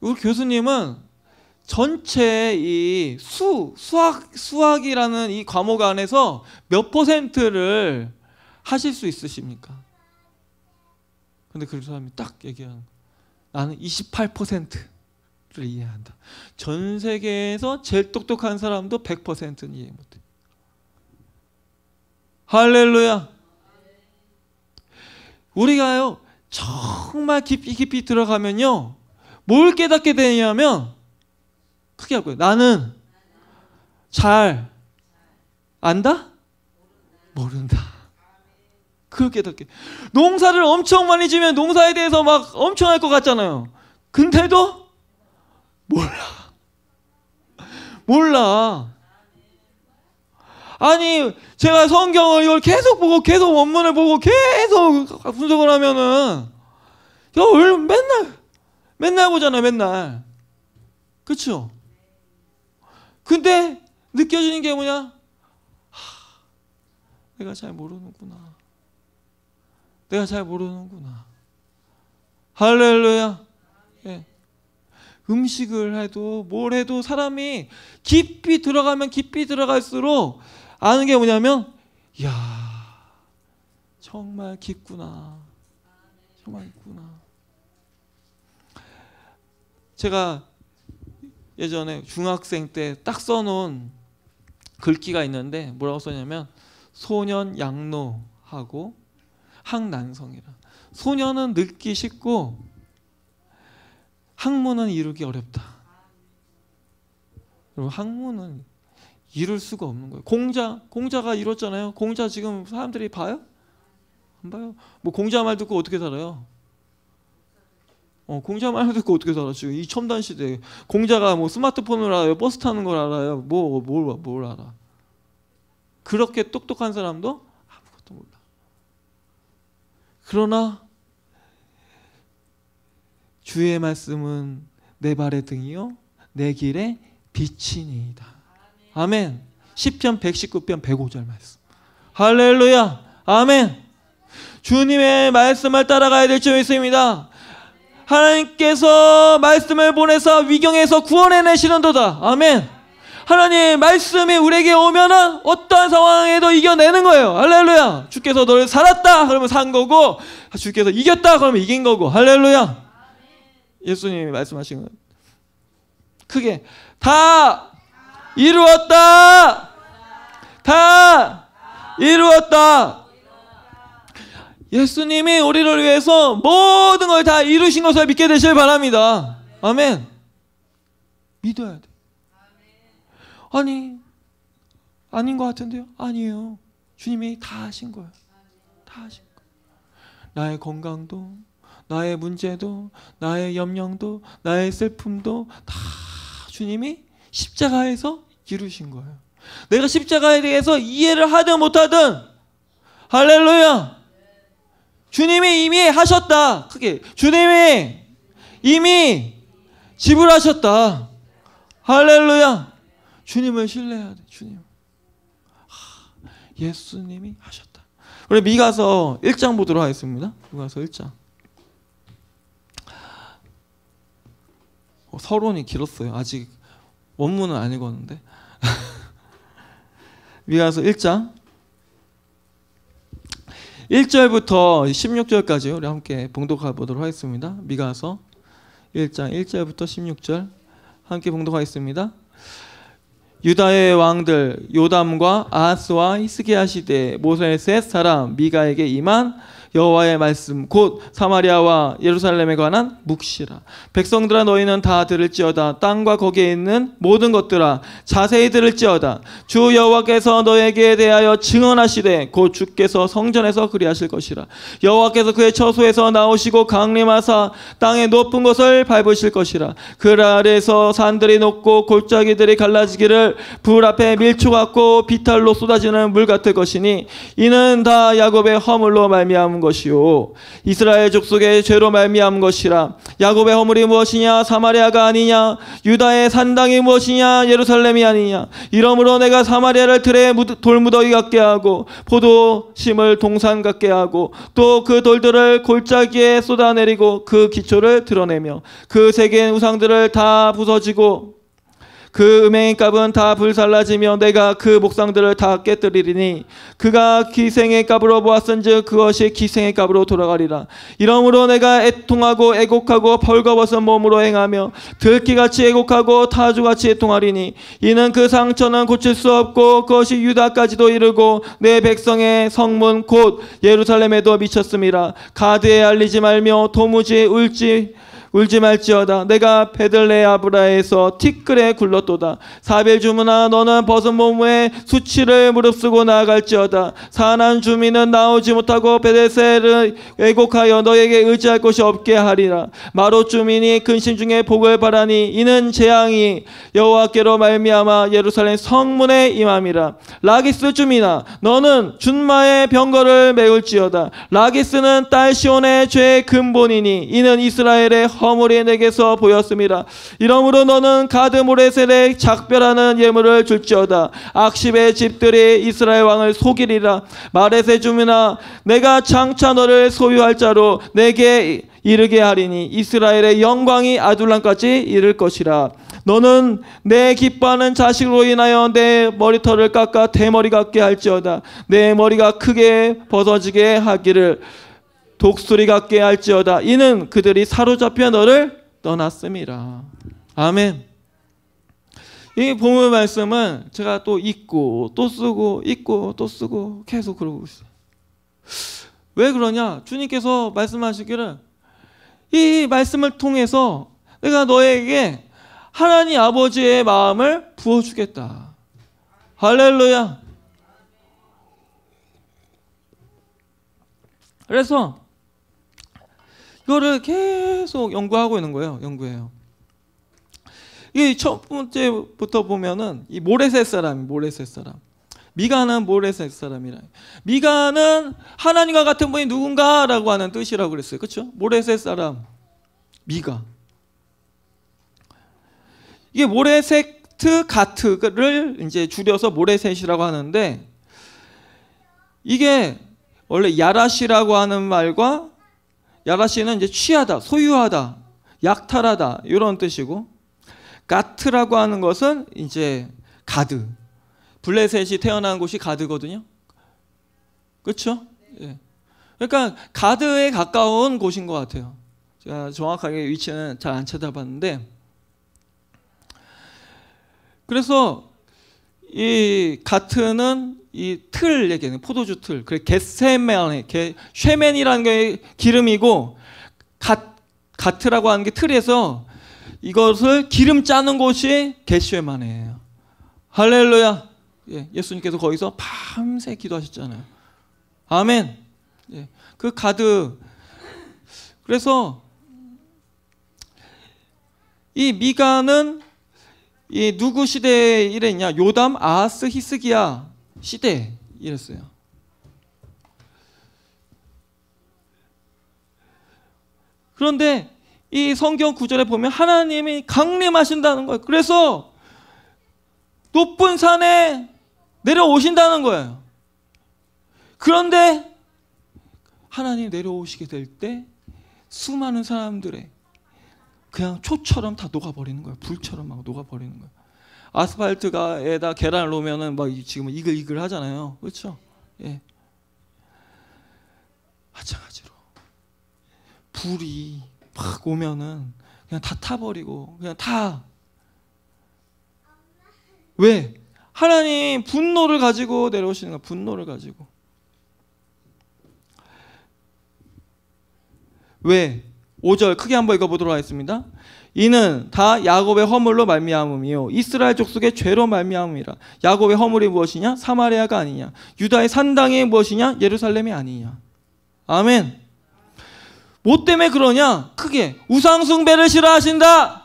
[SPEAKER 1] 우리 교수님은 전체 이 수, 수학, 수학이라는 이 과목 안에서 몇 퍼센트를 하실 수 있으십니까? 근데 그 사람이 딱 얘기하는 나는 28%를 이해한다. 전 세계에서 제일 똑똑한 사람도 100%는 이해 못해. 할렐루야. 우리가요, 정말 깊이 깊이 들어가면요, 뭘 깨닫게 되냐면, 크게 하고요. 나는 잘 안다? 모른다. 그걸 깨닫게. 농사를 엄청 많이 지면 농사에 대해서 막 엄청 할 것 같잖아요. 근데도 몰라. 몰라. 아니 제가 성경을 이걸 계속 보고 계속 원문을 보고 계속 분석을 하면은 야, 왜 맨날 맨날 보잖아 맨날 그쵸? 근데 느껴지는 게 뭐냐? 하, 내가 잘 모르는구나. 내가 잘 모르는구나. 할렐루야. 예. 음식을 해도 뭘 해도 사람이 깊이 들어가면 깊이 들어갈수록 아는 게 뭐냐면 야 정말 깊구나 정말 깊구나 제가 예전에 중학생 때 딱 써놓은 글귀가 있는데 뭐라고 써냐면 소년 양로하고 학난성이라 소년은 늙기 쉽고 학문은 이루기 어렵다. 그리고 학문은 이룰 수가 없는 거예요. 공자, 공자가 이뤘잖아요. 공자 지금 사람들이 봐요? 안 봐요. 뭐 공자 말 듣고 어떻게 살아요? 어, 공자 말 듣고 어떻게 살아? 지금 이 첨단 시대 공자가 뭐 스마트폰을 알아요, 버스 타는 걸 알아요, 뭐뭘뭘 뭘 알아? 그렇게 똑똑한 사람도 아무것도 몰라. 그러나 주의 말씀은 내 발의 등이요, 내 길의 빛이니이다. 아멘. 10편 119편 105절 말씀. 할렐루야. 아멘. 주님의 말씀을 따라가야 될 점이 있습니다. 하나님께서 말씀을 보내서 위경에서 구원해내시는도다. 아멘. 하나님 말씀이 우리에게 오면은 어떠한 상황에도 이겨내는 거예요. 할렐루야. 주께서 너를 살았다. 그러면 산 거고 주께서 이겼다. 그러면 이긴 거고. 할렐루야. 예수님이 말씀하신 거예요. 크게 다 이루었다. 다 이루었다. 예수님이 우리를 위해서 모든 걸 다 이루신 것을 믿게 되시길 바랍니다. 아멘. 믿어야 돼. 아니, 아닌 것 같은데요? 아니에요. 주님이 다 하신 거예요. 다 하신 거예요. 나의 건강도, 나의 문제도, 나의 염려도, 나의 슬픔도 다 주님이 십자가에서 이루신 거예요. 내가 십자가에 대해서 이해를 하든 못하든 할렐루야. 주님이 이미 하셨다. 크게 주님이 이미 지불하셨다. 할렐루야. 주님을 신뢰해야 돼. 주님. 하, 예수님이 하셨다. 우리 미가서 1장 보도록 하겠습니다. 미가서 1장. 어, 서론이 길었어요. 아직 원문은 안 읽었는데 (laughs) 미가서 1장 1절부터 16절까지 우리 함께 봉독해 보도록 하겠습니다. 미가서 1장 1절부터 16절 함께 봉독하겠습니다. 유다의 왕들 요담과 아스와 히스기야 시대 모세의 셋 사람 미가에게 임한 여호와의 말씀 곧 사마리아와 예루살렘에 관한 묵시라 백성들아 너희는 다 들을지어다 땅과 거기에 있는 모든 것들아 자세히 들을지어다 주 여호와께서 너에게 대하여 증언하시되 곧 주께서 성전에서 그리하실 것이라 여호와께서 그의 처소에서 나오시고 강림하사 땅의 높은 곳을 밟으실 것이라 그 아래에서 산들이 높고 골짜기들이 갈라지기를 불 앞에 밀초 같고 비탈로 쏟아지는 물 같을 것이니 이는 다 야곱의 허물로 말미암은 것이요 이스라엘 족속의 죄로 말미암 은 것이라 야곱의 허물이 무엇이냐 사마리아가 아니냐 유다의 산당이 무엇이냐 예루살렘이 아니냐 이러므로 내가 사마리아를 들에 돌무더기 같게 하고 포도심을 동산 같게 하고 또 그 돌들을 골짜기에 쏟아내리고 그 기초를 드러내며 그 세계인 우상들을 다 부서지고 그 음행의 값은 다 불살라지며 내가 그 목상들을 다 깨뜨리리니 그가 기생의 값으로 보았은즉 그것이 기생의 값으로 돌아가리라 이러므로 내가 애통하고 애곡하고 벌거벗은 몸으로 행하며 들기같이 애곡하고 타주같이 애통하리니 이는 그 상처는 고칠 수 없고 그것이 유다까지도 이르고 내 백성의 성문 곧 예루살렘에도 미쳤음이라 가드에 알리지 말며 도무지 울지 울지 말지어다 내가 베들레 아브라에서 티끌에 굴렀도다 사벨 주문아 너는 벗은 몸에 수치를 무릅쓰고 나아갈지어다 사난 주민은 나오지 못하고 베데셀을 왜곡하여 너에게 의지할 것이 없게 하리라 마롯 주민이 근심 중에 복을 바라니 이는 재앙이 여호와께로 말미암아 예루살렘 성문의 임함이라 라기스 주민아 너는 준마의 병거를 메울지어다 라기스는 딸 시온의 죄의 근본이니 이는 이스라엘의 허물이 내게서 보였습니다. 이러므로 너는 가드 모레셀에 작별하는 예물을 줄지어다. 악십의 집들이 이스라엘 왕을 속이리라. 마레세 주민아 내가 장차 너를 소유할 자로 내게 이르게 하리니 이스라엘의 영광이 아둘람까지 이를 것이라. 너는 내 기뻐하는 자식으로 인하여 내 머리털을 깎아 대머리 같게 할지어다. 내 머리가 크게 벗어지게 하기를 독수리 같게 할지어다 이는 그들이 사로잡혀 너를 떠났음이라 아멘 이 본문 말씀은 제가 또 읽고 또 쓰고 읽고 또 쓰고 계속 그러고 있어요 왜 그러냐 주님께서 말씀하시기를 이 말씀을 통해서 내가 너에게 하나님 아버지의 마음을 부어주겠다 할렐루야 그래서 이거를 계속 연구하고 있는 거예요. 연구해요. 이첫 번째부터 보면은 이 모레셋 사람, 모레셋 사람. 미가는 모레셋 사람이라. 미가는 하나님과 같은 분이 누군가라고 하는 뜻이라고 그랬어요. 그렇죠? 모레셋 사람. 미가. 이게 모레세트 가트를 이제 줄여서 모레셋이라고 하는데 이게 원래 야라시라고 하는 말과 야라시는 이제 취하다, 소유하다, 약탈하다 이런 뜻이고 가트라고 하는 것은 이제 가드. 블레셋이 태어난 곳이 가드거든요. 그렇죠? 예. 그러니까 가드에 가까운 곳인 것 같아요. 제가 정확하게 위치는 잘 안 찾아봤는데 그래서 이 가트는 이틀 얘기하는 포도주 틀. 그래 겟세멘, 게 쉐멘이라는 게 기름이고 갓 가트라고 하는 게 틀에서 이것을 기름 짜는 곳이 시쉐만이에요 할렐루야. 예, 예수님께서 거기서 밤새 기도하셨잖아요. 아멘. 예, 그 가드. 그래서 이 미가는 이 누구 시대에 이랬냐? 요담, 아하스, 히스기야 시대 이랬어요. 그런데 이 성경 구절에 보면 하나님이 강림하신다는 거예요. 그래서 높은 산에 내려오신다는 거예요. 그런데 하나님 내려오시게 될 때 수많은 사람들의 그냥 초처럼 다 녹아버리는 거예요. 불처럼 막 녹아버리는 거예요. 아스팔트가에다 계란을 놓으면은 막 지금 이글이글 하잖아요. 그렇죠? 예. 마찬가지로 불이 막 오면은 그냥 다 타버리고 그냥 다 왜? 하나님 분노를 가지고 내려오시는 거 분노를 가지고 왜? 5절 크게 한번 읽어보도록 하겠습니다. 이는 다 야곱의 허물로 말미암음이요 이스라엘 족속의 죄로 말미암음이라 야곱의 허물이 무엇이냐 사마리아가 아니냐 유다의 산당이 무엇이냐 예루살렘이 아니냐 아멘 뭐 때문에 그러냐 크게 우상숭배를 싫어하신다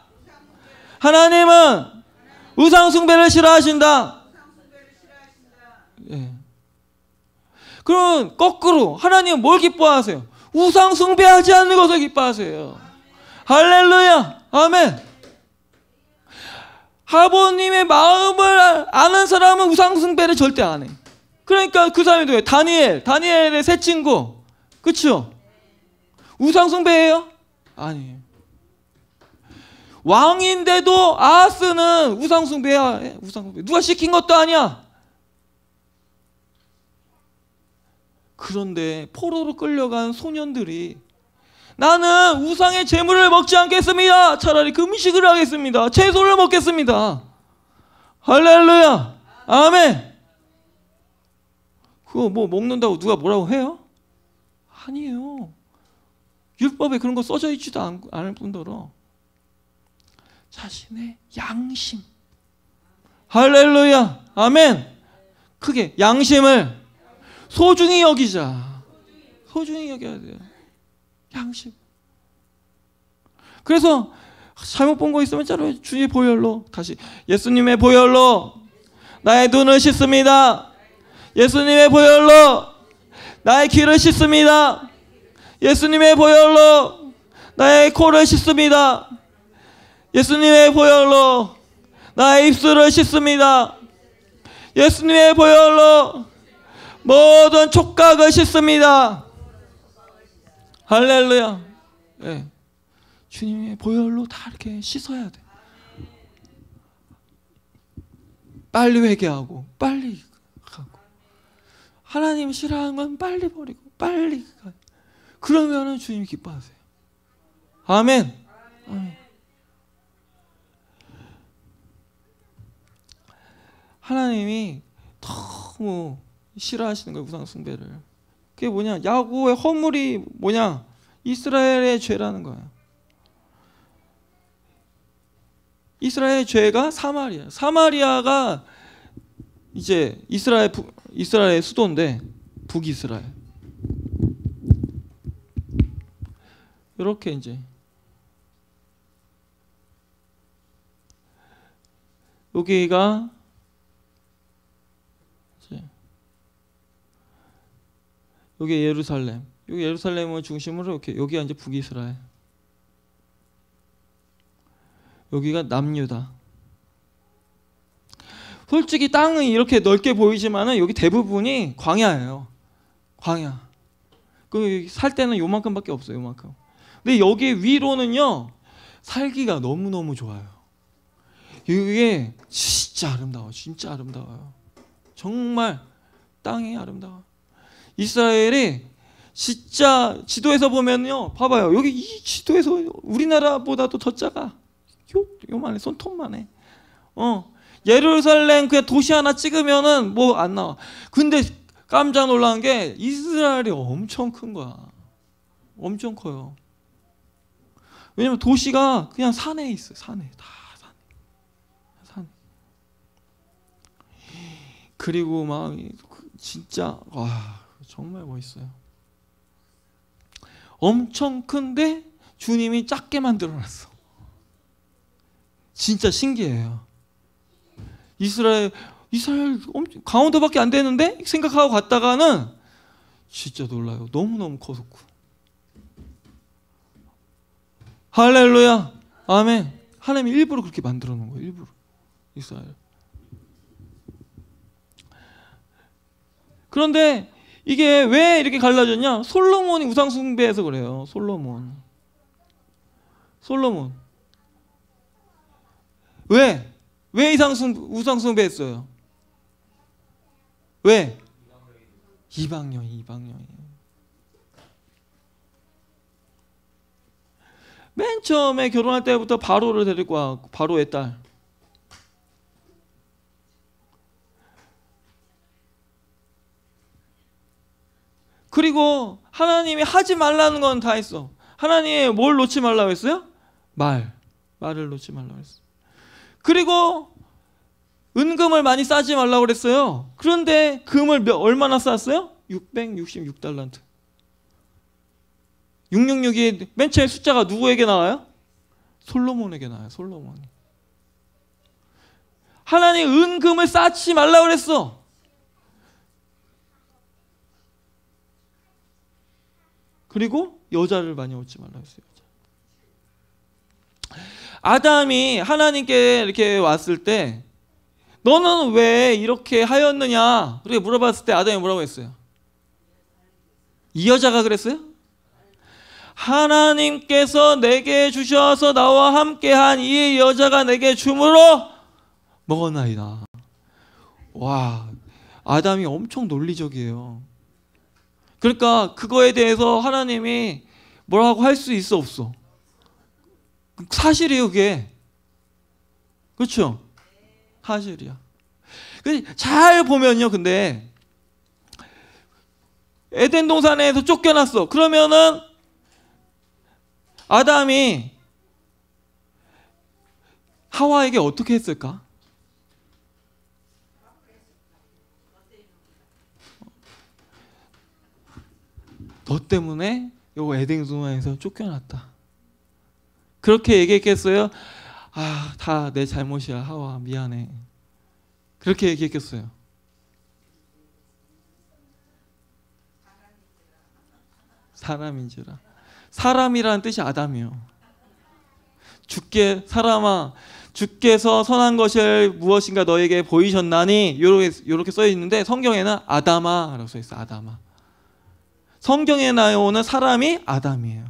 [SPEAKER 1] 하나님은 우상숭배를 싫어하신다 예. 그럼 거꾸로 하나님은 뭘 기뻐하세요 우상숭배하지 않는 것을 기뻐하세요 할렐루야 아멘. 하버님의 마음을 아는 사람은 우상숭배를 절대 안 해. 그러니까 그 사람이 누구예요? 다니엘. 다니엘의 새 친구. 그쵸? 우상숭배예요 아니에요. 왕인데도 아하스는 우상숭배야. 예, 우상숭배. 누가 시킨 것도 아니야. 그런데 포로로 끌려간 소년들이 나는 우상의 재물을 먹지 않겠습니다. 차라리 금식을 그 하겠습니다. 채소를 먹겠습니다. 할렐루야. 아멘. 그거 뭐 먹는다고 누가 뭐라고 해요? 아니에요. 율법에 그런 거 써져 있지도 않, 않을 뿐더러 자신의 양심. 할렐루야. 아멘. 크게 양심을 소중히 여기자. 소중히 여겨야 돼요. 양심. 그래서 잘못 본 거 있으면 자로 주의 보혈로 다시 예수님의 보혈로 나의 눈을 씻습니다. 예수님의 보혈로 나의 귀를 씻습니다. 예수님의 보혈로 나의 코를 씻습니다. 예수님의 보혈로 나의 입술을 씻습니다. 예수님의 보혈로 모든 촉각을 씻습니다. 할렐루야. 예. 주님의 보혈로 다 이렇게 씻어야 돼. 빨리 회개하고 빨리 가고 하나님 싫어하는 건 빨리 버리고 빨리 가. 그러면은 주님 기뻐하세요. 아멘. 아멘. 하나님이 너무 싫어하시는 거예요 우상 숭배를. 그게 뭐냐? 야구의 허물이 뭐냐? 이스라엘의 죄라는 거야 이스라엘의 죄가 사마리아. 사마리아가 이제 이스라엘 부, 이스라엘의 수도인데 북이스라엘. 이렇게 이제 여기가 여기 예루살렘, 여기 예루살렘을 중심으로 이렇게 여기가 이제 북이스라엘, 여기가 남유다. 솔직히 땅은 이렇게 넓게 보이지만은 여기 대부분이 광야예요. 광야. 그 살 때는 요만큼밖에 없어요. 요만큼. 근데 여기 위로는요 살기가 너무 너무 좋아요. 이게 진짜 아름다워. 진짜 아름다워요. 정말 땅이 아름다워. 이스라엘이 진짜 지도에서 보면요. 봐봐요. 여기 이 지도에서 우리나라보다도 더 작아. 요, 요만해. 손톱만 해. 어. 예루살렘 그냥 도시 하나 찍으면은 뭐 안 나와. 근데 깜짝 놀란 게 이스라엘이 엄청 큰 거야. 엄청 커요. 왜냐면 도시가 그냥 산에 있어. 산에 다 산에. 산. 그리고 막 그 진짜 와 정말 멋있어요. 엄청 큰데 주님이 작게 만들어놨어. 진짜 신기해요. 이스라엘 이스라엘 강원도밖에 안 되는데 생각하고 갔다가는 진짜 놀라요. 너무 너무 커서 할렐루야, 아멘. 하나님이 일부러 그렇게 만들어 놓은 거예요. 일부러 이스라엘. 그런데 이게 왜 이렇게 갈라졌냐? 솔로몬이 우상 숭배해서 그래요. 솔로몬. 솔로몬. 왜? 왜 이상 숭 우상 숭배했어요? 왜? 이방령이 이방령이. 맨 처음에 결혼할 때부터 바로를 데리고 와 바로의 딸. 그리고 하나님이 하지 말라는 건 다 했어. 하나님이 뭘 놓지 말라고 했어요? 말. 말을 놓지 말라고 했어. 그리고 은금을 많이 싸지 말라고 그랬어요. 그런데 금을 몇, 얼마나 쌌어요? 666달란트. 666이 맨 처음에 숫자가 누구에게 나와요? 솔로몬에게 나와요. 솔로몬. 하나님 은금을 쌓지 말라 그랬어. 그리고 여자를 많이 얻지 말라 했어요. 아담이 하나님께 이렇게 왔을 때 너는 왜 이렇게 하였느냐? 그렇게 물어봤을 때 아담이 뭐라고 했어요? 이 여자가 그랬어요? 하나님께서 내게 주셔서 나와 함께한 이 여자가 내게 주므로 먹었나이다. 와, 아담이 엄청 논리적이에요. 그러니까 그거에 대해서 하나님이 뭐라고 할 수 있어 없어. 사실이에요, 그게. 그렇죠? 사실이야. 그 잘 보면요, 근데 에덴 동산에서 쫓겨났어. 그러면은 아담이 하와에게 어떻게 했을까? 너 때문에 요 에덴 동산에서 쫓겨났다. 그렇게 얘기했겠어요? 아, 다 내 잘못이야. 하와, 미안해. 그렇게 얘기했겠어요. 사람인지라. 사람이라는 뜻이 아담이요. 주께 사람아 주께서 선한 것을 무엇인가 너에게 보이셨나니 요렇게 요렇게 써 있는데 성경에는 아담아라고 써 있어. 아담아. 성경에 나오는 사람이 아담이에요.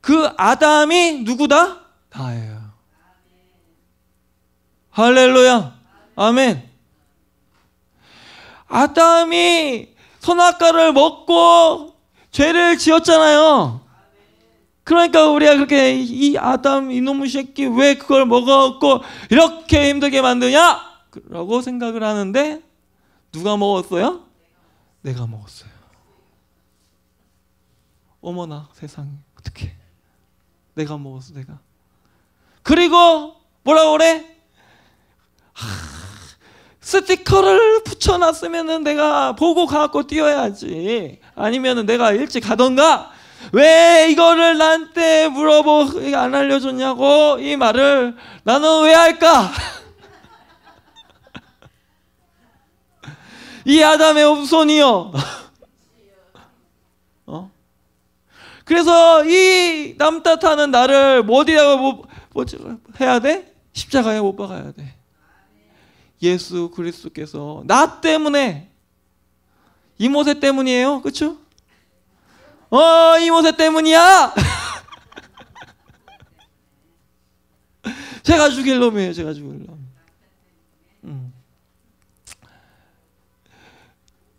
[SPEAKER 1] 그 아담이 누구다? 나예요. 할렐루야. 아멘. 아담이 선악과를 먹고 죄를 지었잖아요. 그러니까 우리가 그렇게 이 아담 이놈의 새끼 왜 그걸 먹었고 이렇게 힘들게 만드냐? 라고 생각을 하는데 누가 먹었어요? 내가 먹었어요. 어머나 세상에 어떻게 내가 먹었어 내가 그리고 뭐라 그래 하, 스티커를 붙여놨으면은 내가 보고 가고 뛰어야지 아니면은 내가 일찍 가던가 왜 이거를 나한테 물어보 안 알려줬냐고 이 말을 나는 왜 할까 (laughs) 이 아담의 옵손이여 (laughs) 그래서 이 남탓하는 나를 뭐디라고 뭐, 뭐 해야 돼? 십자가에 못 박아야 돼. 예수 그리스도께서 나 때문에 이모세 때문이에요. 그쵸 어, 이모세 때문이야. (laughs) 제가 죽일 놈이에요. 제가 죽일 놈. 음.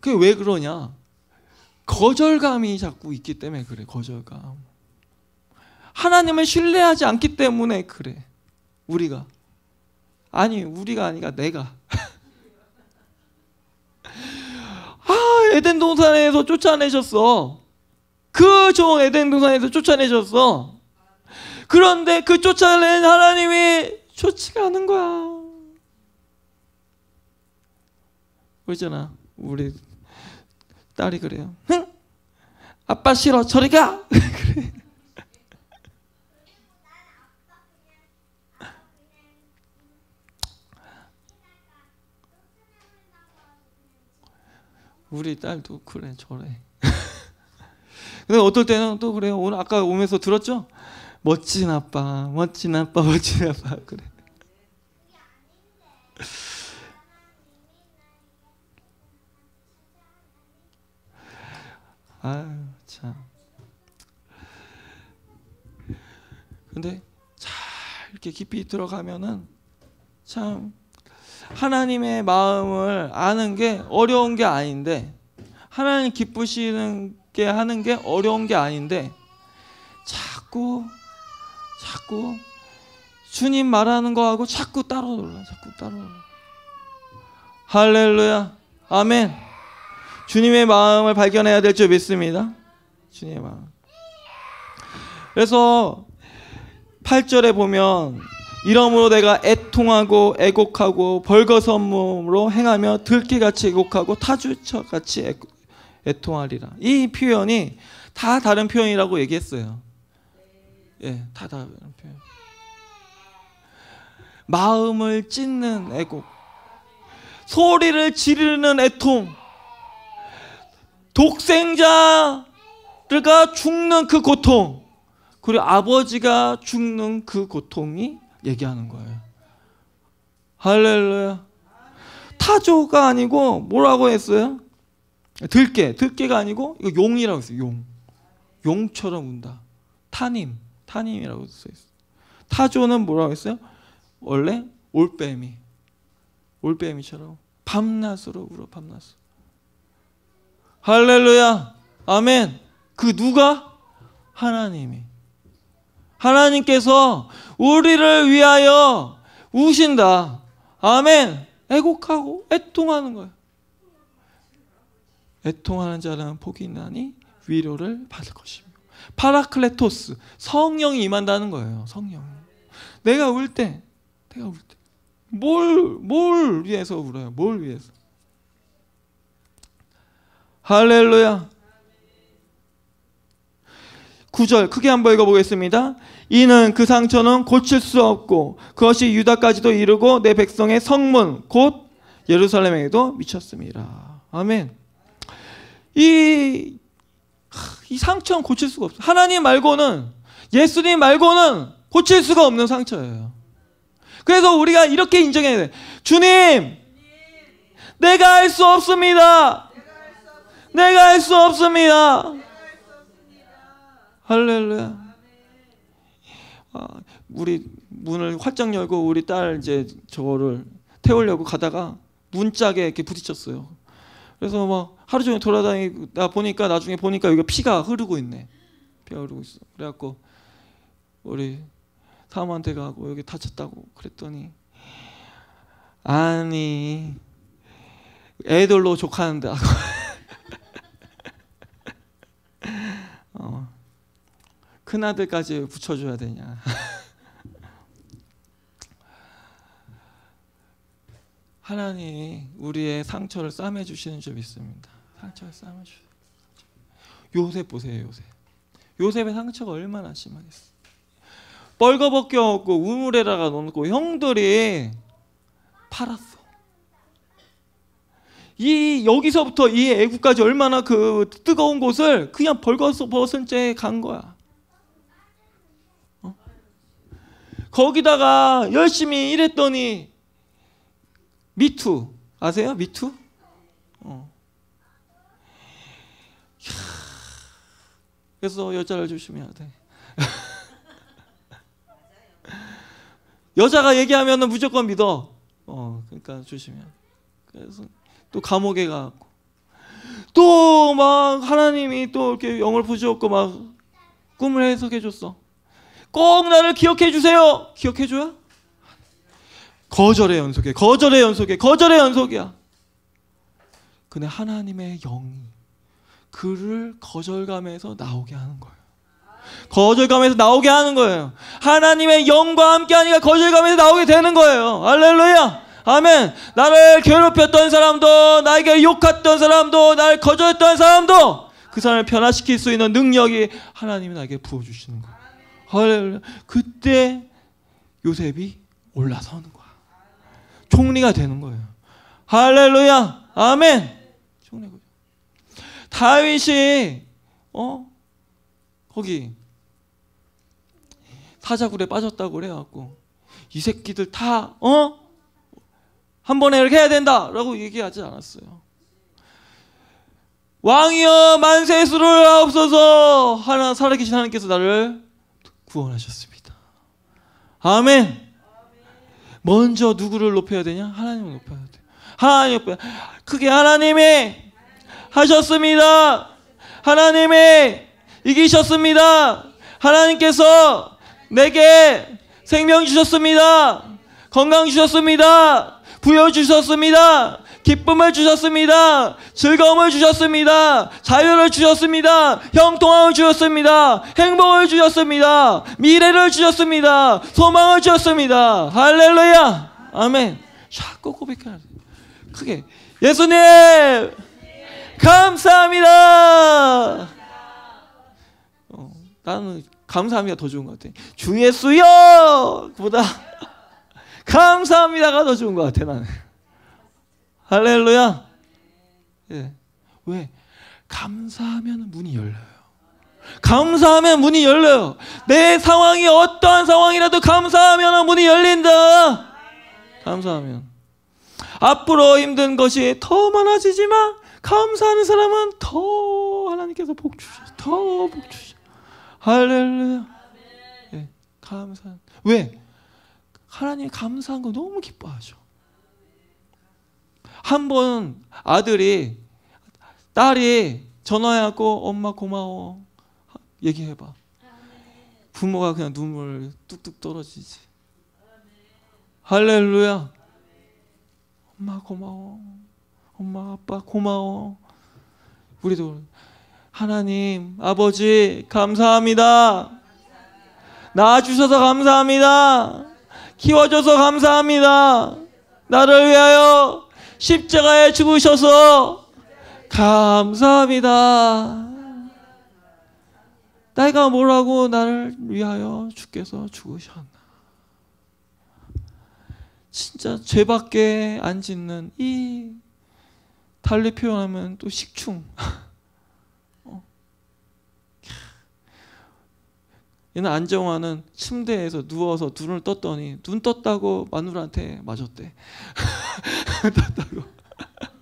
[SPEAKER 1] 그게 왜 그러냐? 거절감이 자꾸 있기 때문에 그래. 거절감. 하나님을 신뢰하지 않기 때문에 그래. 우리가 아니 우리가 아니라 내가 (laughs) 아 에덴 동산에서 쫓아내셨어 그 저 에덴 동산에서 쫓아내셨어 그런데 그 쫓아낸 하나님이 좋지가 않은 거야 그랬잖아 우리 딸이 그래요. 흥! 아빠 싫어. 저리 가. (laughs) 우리 딸도 그래 저래. (laughs) 근데 어떨 때는 또 그래요. 오늘 아까 오면서 들었죠? 멋진 아빠, 멋진 아빠, 멋진 아빠 그래. 아유 참. 근데 잘 이렇게 깊이 들어가면은 참 하나님의 마음을 아는 게 어려운 게 아닌데 하나님 기쁘시는 게 하는 게 어려운 게 아닌데 자꾸 자꾸 주님 말하는 거하고 자꾸 따로 놀라 자꾸 따로 놀라. 할렐루야 아멘 주님의 마음을 발견해야 될 줄 믿습니다. 주님의 마음. 그래서 8절에 보면 이러므로 내가 애통하고 애곡하고 벌거벗 몸으로 행하며 들깨같이 애곡하고 타주처같이 애통하리라. 이 표현이 다 다른 표현이라고 얘기했어요. 예, 다 다른 표현. 마음을 찢는 애곡, 소리를 지르는 애통, 독생자가 죽는 그 고통 그리고 아버지가 죽는 그 고통이 얘기하는 거예요. 할렐루야. 타조가 아니고 뭐라고 했어요? 들깨, 들깨가 아니고 이거 용이라고 했어요. 용, 용처럼 운다. 타님, 타님이라고 써 있어요. 타조는 뭐라고 했어요? 원래 올빼미, 올빼미처럼 밤낮으로 울어 밤낮으로. 할렐루야. 아멘. 그 누가? 하나님이. 하나님께서 우리를 위하여 우신다. 아멘. 애곡하고 애통하는 거예요. 애통하는 자는 라 복이 있나니 위로를 받을 것입니다 파라클레토스 성령이 임한다는 거예요. 성령. 내가 울 때, 내가 울 때, 뭘 뭘 위해서 울어요? 뭘 위해서? 할렐루야. 9절 크게 한 번 읽어보겠습니다. 이는 그 상처는 고칠 수 없고 그것이 유다까지도 이르고 내 백성의 성문 곧 예루살렘에게도 미쳤습니다. 아멘. 이, 이 상처는 고칠 수가 없어요. 하나님 말고는 예수님 말고는 고칠 수가 없는 상처예요. 그래서 우리가 이렇게 인정해야 돼. 주님, 내가 할 수 없습니다. 내가 할 수 없습니다. 할렐루야. 아, 우리 문을 활짝 열고 우리 딸 이제 저거를 태우려고 가다가 문짝에 이렇게 부딪혔어요. 그래서 막 하루 종일 돌아다니다 보니까 나중에 보니까 여기 피가 흐르고 있네. 피가 흐르고 있어. 그래갖고 우리 사모한테 가고 여기 다쳤다고 그랬더니 아니 애들로 족하는데 큰아들까지 붙여줘야 되냐. (laughs) 하나님 우리의 상처를 싸매 주시는 줄 믿습니다. 상처를 싸매 주. 요셉 보세요, 요셉. 요셉의 상처가 얼마나 심하겠어. 벌거벗겨 없고 우물에다가 넣고 형들이 팔았어. 이 여기서부터 이 애국까지 얼마나 그 뜨거운 곳을 그냥 벌거벗은 채간 거야. 거기다가 열심히 일했더니 미투 아세요? 미투? 어. 그래서 여자를 조심해야 돼. (laughs) 여자가 얘기하면 무조건 믿어. 어, 그러니까 조심해 그래서 또 감옥에 가고 또 막 하나님이 또 이렇게 영을 부주었고 막 꿈을 해석해 줬어. 꼭 나를 기억해 주세요. 기억해 줘야? 거절의 연속이 거절의 연속이 거절의 연속이야. 근데 하나님의 영이 그를 거절감에서 나오게 하는 거예요. 거절감에서 나오게 하는 거예요. 하나님의 영과 함께 하니까 거절감에서 나오게 되는 거예요. 할렐루야. 아멘. 나를 괴롭혔던 사람도, 나에게 욕했던 사람도, 나 거절했던 사람도 그 사람을 변화시킬 수 있는 능력이 하나님이 나에게 부어주시는 거예요. 헐 그때 요셉이 올라서는 거야. 총리가 되는 거예요. 할렐루야. 아멘. 총리고. 다윗이 어? 거기 사자굴에 빠졌다고 그래 갖고 이 새끼들 다 어? 한 번에 이렇게 해야 된다라고 얘기하지 않았어요. 왕이여 만세 수를 하옵서 하나 살아계신 하나님께서 나를 구원하셨습니다. 아멘. 먼저 누구를 높여야 되냐? 하나님을 높여야 돼. 하나님 높여. 그게 하나님이 하셨습니다. 하나님이 이기셨습니다. 하나님께서 내게 생명 주셨습니다. 건강 주셨습니다. 부여 주셨습니다. 기쁨을 주셨습니다. 즐거움을 주셨습니다. 자유를 주셨습니다. 형통함을 주셨습니다. 행복을 주셨습니다. 미래를 주셨습니다. 소망을 주셨습니다. 할렐루야. 아멘. 자꾸 고백해야 돼. 크게. 예수님! 감사합니다. 어, 나는 감사합니다 더 좋은 것 같아. 주 예수여! 보다 (laughs) 감사합니다가 더 좋은 것 같아, 나는. 할렐루야. 예. 왜? 감사하면 문이 열려요. 감사하면 문이 열려요. 내 상황이 어떠한 상황이라도 감사하면 문이 열린다. 감사하면. 앞으로 힘든 것이 더 많아지지만 감사하는 사람은 더 하나님께서 복 주셔. 더복 주셔. 할렐루야. 예, 감사. 왜? 하나님 감사한 거 너무 기뻐하죠. 한번 아들이 딸이 전화해갖고 엄마 고마워 얘기해봐. 부모가 그냥 눈물 뚝뚝 떨어지지. 할렐루야. 엄마 고마워. 엄마 아빠 고마워. 우리도 하나님 아버지 감사합니다. 낳아주셔서 감사합니다. 키워줘서 감사합니다. 나를 위하여 십자가에 죽으셔서 감사합니다. 내가 뭐라고 나를 위하여 주께서 죽으셨나. 진짜 죄밖에 안 짓는 이 달리 표현하면 또 식충. (laughs) 어. 얘는 안정화는 침대에서 누워서 눈을 떴더니 눈 떴다고 마누라한테 맞았대. (laughs) 떴다고.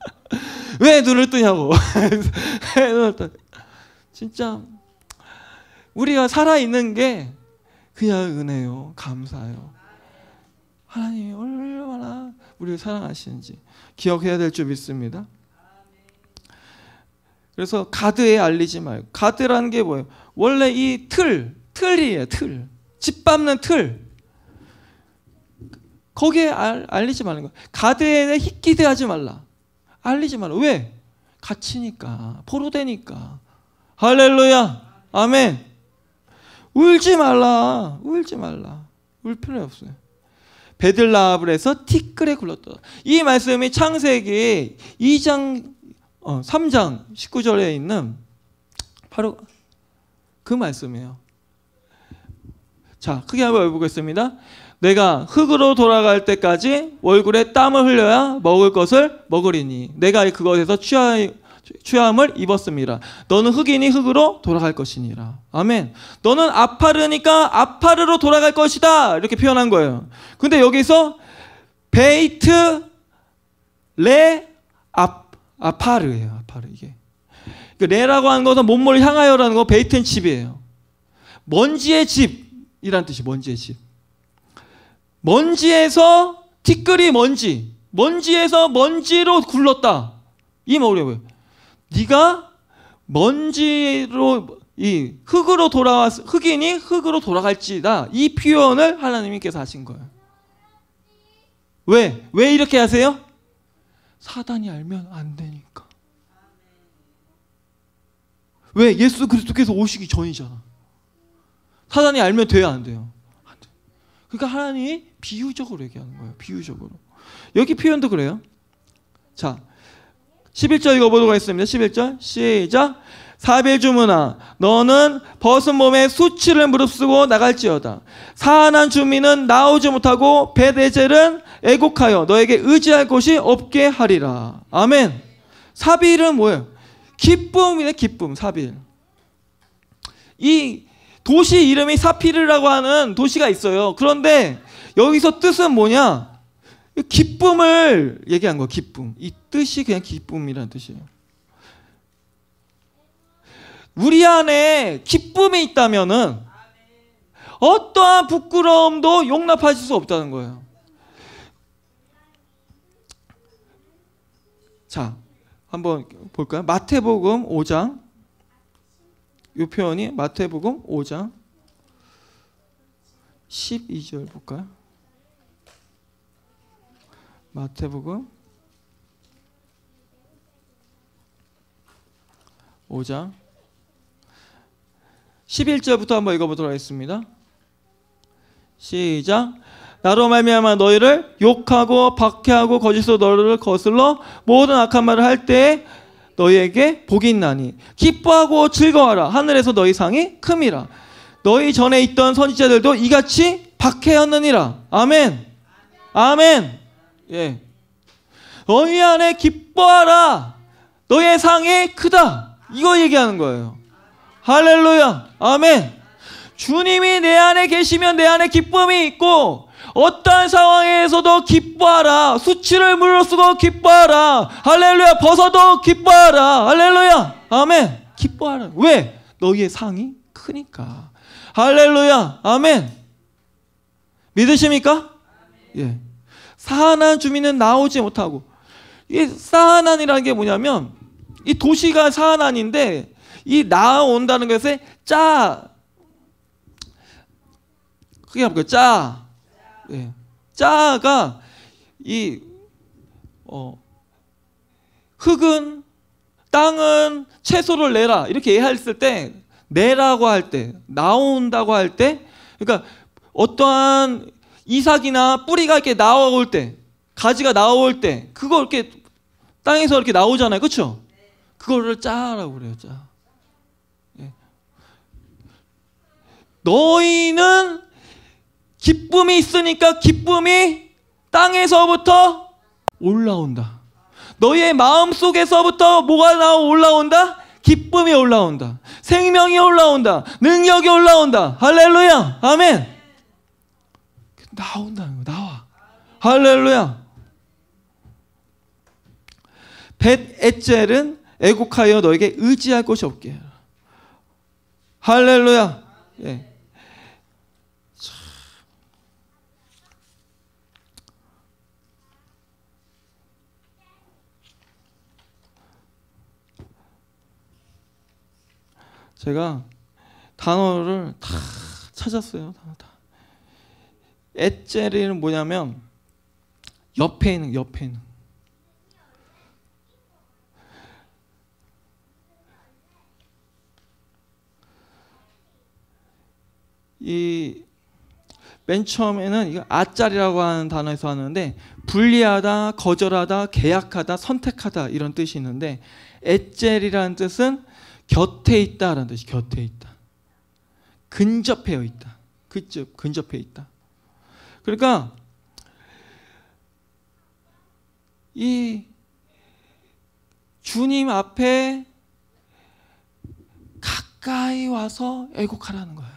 [SPEAKER 1] (laughs) 왜 눈을 뜨냐고. (laughs) 진짜 우리가 살아 있는 게 그냥 은혜요, 감사요. 하나님 얼마나 우리를 사랑하시는지 기억해야 될 줄 믿습니다. 그래서 가드에 알리지 말고 가드라는 게 뭐예요? 원래 이 틀, 틀이에요, 틀. 집 밟는 틀. 거기에 알, 알리지 말는 거 가드에 히기드 하지 말라. 알리지 말라. 왜? 갇히니까. 포로되니까. 할렐루야. 아멘. 울지 말라. 울지 말라. 울 필요 없어요. 베들라합에서 티끌에 굴렀다. 이 말씀이 창세기 2장 어, 3장 19절에 있는 바로 그 말씀이에요. 자, 크게 한번 읽보겠습니다 내가 흙으로 돌아갈 때까지 얼굴에 땀을 흘려야 먹을 것을 먹으리니 내가 그것에서 취하, 취함을 입었습니다. 너는 흑인이 흑으로 돌아갈 것이니라. 아멘. 너는 아파르니까 아파르로 돌아갈 것이다. 이렇게 표현한 거예요. 근데 여기서 베이트 레 아, 파르예요 아파르 이게. 그 레라고 하는 것은 몸을 향하여라는 거 베이튼 집이에요. 먼지의 집이란 뜻이 먼지의 집. 먼지에서 티끌이 먼지, 먼지에서 먼지로 굴렀다. 이 뭐냐고요? 네가 먼지로 이 흙으로 돌아왔 흙이니 흙으로 돌아갈지다. 이 표현을 하나님께서 하신 거예요. 왜? 왜 이렇게 하세요? 사단이 알면 안 되니까. 왜? 예수 그리스도께서 오시기 전이잖아. 사단이 알면 돼야 안 돼요. 그러니까 하나님이 비유적으로 얘기하는 거예요. 비유적으로. 여기 표현도 그래요. 자, 11절 읽어보도록 하겠습니다. 11절 시작. 사벨주문아 너는 벗은 몸에 수치를 무릅쓰고 나갈지어다 사한한 주민은 나오지 못하고 베데젤은 애곡하여 너에게 의지할 곳이 없게 하리라 아멘 사빌은 뭐예요? 기쁨이네 기쁨 사빌 이 도시 이름이 사피르라고 하는 도시가 있어요. 그런데 여기서 뜻은 뭐냐? 기쁨을 얘기한 거예요 기쁨. 이 뜻이 그냥 기쁨이라는 뜻이에요. 우리 안에 기쁨이 있다면 어떠한 부끄러움도 용납하실 수 없다는 거예요. 자, 한번 볼까요? 마태복음 5장 이 표현이 마태복음 5장 12절 볼까요? 마태복음 5장 11절부터 한번 읽어보도록 하겠습니다. 시작. 나로 말미암아 너희를 욕하고 박해하고 거짓으로 너를 거슬러 모든 악한 말을 할 때에 너희에게 복이 있나니 기뻐하고 즐거워라 하늘에서 너희 상이 큼이라 너희 전에 있던 선지자들도 이같이 박해였느니라 아멘 아멘 예 너희 안에 기뻐하라 너의 상이 크다 이거 얘기하는 거예요 할렐루야 아멘 주님이 내 안에 계시면 내 안에 기쁨이 있고 어떠한 상황에서도 기뻐하라. 수치를 물러쓰고 기뻐하라. 할렐루야. 벗어도 기뻐하라. 할렐루야. 아멘. 기뻐하라. 왜? 너희의 상이 크니까. 할렐루야. 아멘. 믿으십니까? 예. 사한한 주민은 나오지 못하고 이 사한한이라는 게 뭐냐면 이 도시가 사한한인데 이 나온다는 것에 짜 그게 뭐예짜 예. 짜가 이 어, 흙은 땅은 채소를 내라 이렇게 얘기했을 때 내라고 할 때 나온다고 할 때 그러니까 어떠한 이삭이나 뿌리가 이렇게 나올 때 가지가 나올 때 그거 이렇게 땅에서 이렇게 나오잖아요 그쵸 그거를 짜라고 그래요 짜 예. 너희는 기쁨이 있으니까 기쁨이 땅에서부터 올라온다. 너의 마음 속에서부터 뭐가 나오 올라온다? 기쁨이 올라온다. 생명이 올라온다. 능력이 올라온다. 할렐루야. 아멘. 나온다는 거 나와. 할렐루야. 벳 에첼은 애곡하여 너에게 의지할 것이 없게. 할렐루야. 예. 제가 단어를 다 찾았어요. 다, 다. 에제리는 뭐냐면 옆에 있는 옆에 있는 이맨 처음에는 이거 아짜리라고 하는 단어에서 하는데 분리하다, 거절하다, 계약하다, 선택하다 이런 뜻이 있는데 에젤이라는 뜻은 곁에 있다라는 뜻이 곁에 있다. 근접해 있다. 그쪽 근접해 있다. 그러니까 이 주님 앞에 가까이 와서 애곡하라는 거예요.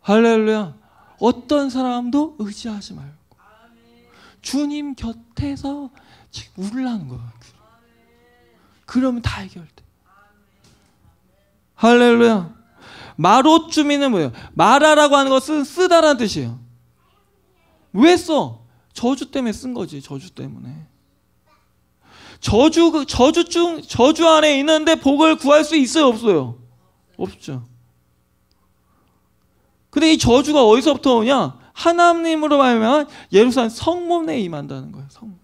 [SPEAKER 1] 할렐루야. 어떤 사람도 의지하지 말고 주님 곁에서 울라는 거예요. 그러면 다 해결돼. 할렐루야. 마롯 주민은 뭐예요? 마라라고 하는 것은 쓰다라는 뜻이에요. 왜 써? 저주 때문에 쓴 거지. 저주 때문에. 저주 저주 중 저주 안에 있는데 복을 구할 수 있어요, 없어요? 없죠. 근데 이 저주가 어디서부터 오냐? 하나님으로 말하면 예루살렘 성문에 임한다는 거예요. 성문.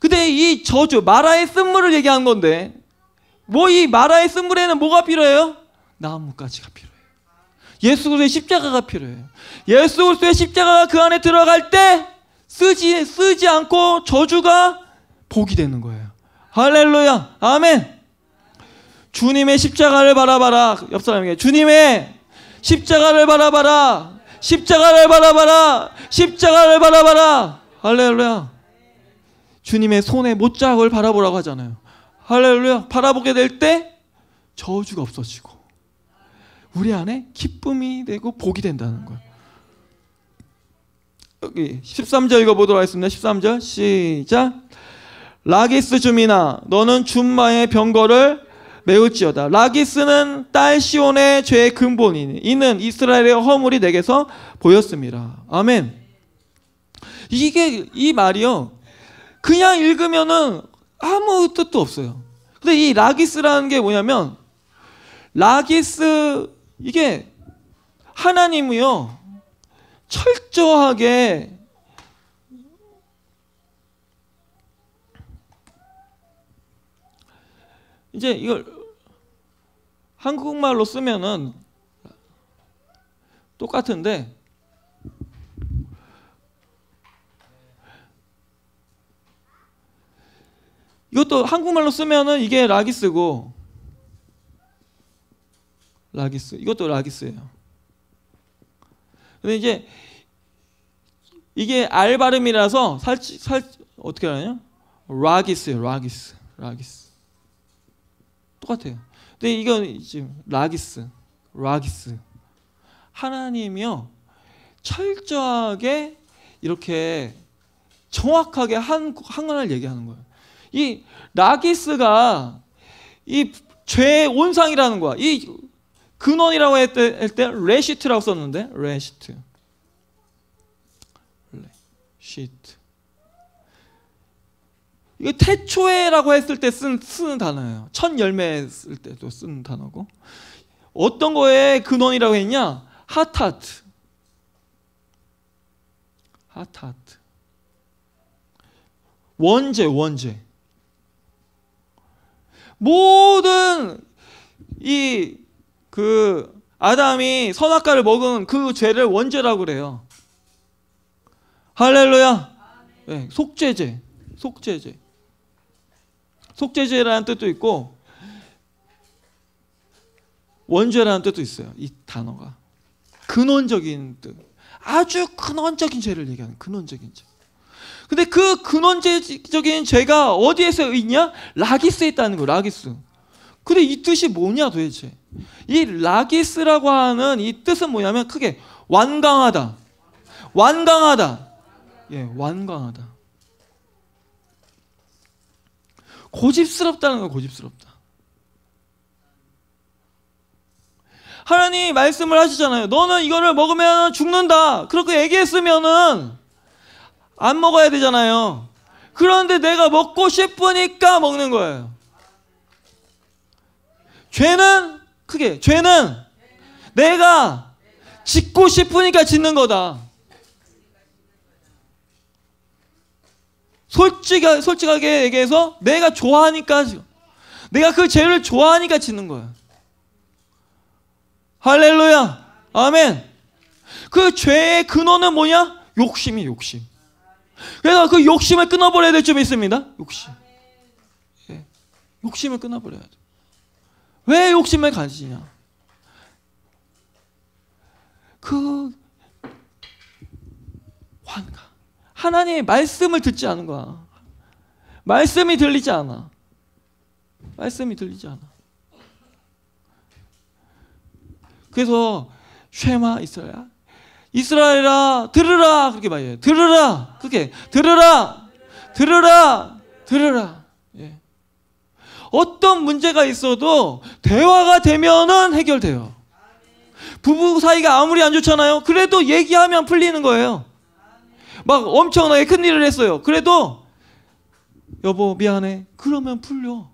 [SPEAKER 1] 근데 이 저주 마라의 쓴물을 얘기한 건데 뭐이 마라의 쓴물에는 뭐가 필요해요? 나뭇가지가 필요해요. 예수 그리스도의 십자가가 필요해요. 예수 그리스도의 십자가가 그 안에 들어갈 때 쓰지 쓰지 않고 저주가 복이 되는 거예요. 할렐루야. 아멘. 주님의 십자가를 바라봐라. 옆 사람에게 주님의 십자가를 바라봐라. 십자가를 바라봐라. 십자가를 바라봐라. 할렐루야. 주님의 손에 못자을 바라보라고 하잖아요. 할렐루야 바라보게 될 때 저주가 없어지고 우리 안에 기쁨이 되고 복이 된다는 거예요. 여기 13절 읽어보도록 하겠습니다. 13절 시작 라기스 주민아 너는 준마의 병거를 매울지어다. 라기스는 딸 시온의 죄의 근본이니 이는 이스라엘의 허물이 내게서 보였습니다. 아멘. 이게 이 말이요. 그냥 읽으면은 아무 뜻도 없어요. 근데 이 라기스라는 게 뭐냐면 라기스 이게 하나님이요 철저하게 이제 이걸 한국말로 쓰면은 똑같은데 이것도 한국말로 쓰면은 이게 라기스고 라기스 이것도 라기스예요. 근데 이제 이게 알 발음이라서 살, 살 어떻게 하냐? 라기스예요. 라기스. 라기스. 똑같아요. 근데 이건 지금 라기스. 라기스. 하나님이요. 철저하게 이렇게 정확하게 한 한글을 얘기하는 거예요. 이 라기스가 이 죄의 온상이라는 거야. 이 근원이라고 할때 레시트라고 썼는데 레시트. 레시트. 이게 태초에라고 했을 때 쓴, 쓰는 단어예요. 첫 열매 쓸 때도 쓰는 단어고. 어떤 거에 근원이라고 했냐? 핫하트. 핫하트. 원죄, 원죄. 모든 이 그 아담이 선악과를 먹은 그 죄를 원죄라고 그래요. 할렐루야. 네, 속죄죄. 속죄죄. 속죄죄라는 뜻도 있고 원죄라는 뜻도 있어요. 이 단어가 근원적인 뜻. 아주 근원적인 죄를 얘기하는 근원적인 죄. 근데 그 근원적인 죄가 어디에서 있냐? 라기스에 있다는 거예요. 라기스. 근데 이 뜻이 뭐냐 도대체? 이 라기스라고 하는 이 뜻은 뭐냐면 크게 완강하다. 완강하다. 예, 완강하다. 고집스럽다는 거 고집스럽다. 하나님 말씀을 하시잖아요. 너는 이거를 먹으면 죽는다. 그렇게 얘기했으면은 안 먹어야 되잖아요. 그런데 내가 먹고 싶으니까 먹는 거예요. 죄는 크게 죄는 내가 짓고 싶으니까 짓는 거다. 솔직하, 솔직하게 얘기해서 내가 좋아하니까 내가 그 죄를 좋아하니까 짓는 거야. 할렐루야. 아멘. 그 죄의 근원은 뭐냐? 욕심이 욕심. 그래서 그 욕심을 끊어버려야 될 점이 있습니다. 욕심. 예. 욕심을 끊어버려야 돼. 왜 욕심을 가지냐? 그 환각. 하나님의 말씀을 듣지 않은 거야. 말씀이 들리지 않아. 말씀이 들리지 않아. 그래서 쉐마 있어야 이스라엘아 들으라 그렇게 말해요. 들으라 그렇게 들으라 들으라 들으라. 예. 어떤 문제가 있어도 대화가 되면은 해결돼요. 부부 사이가 아무리 안 좋잖아요. 그래도 얘기하면 풀리는 거예요. 막 엄청나게 큰 일을 했어요. 그래도 여보 미안해. 그러면 풀려.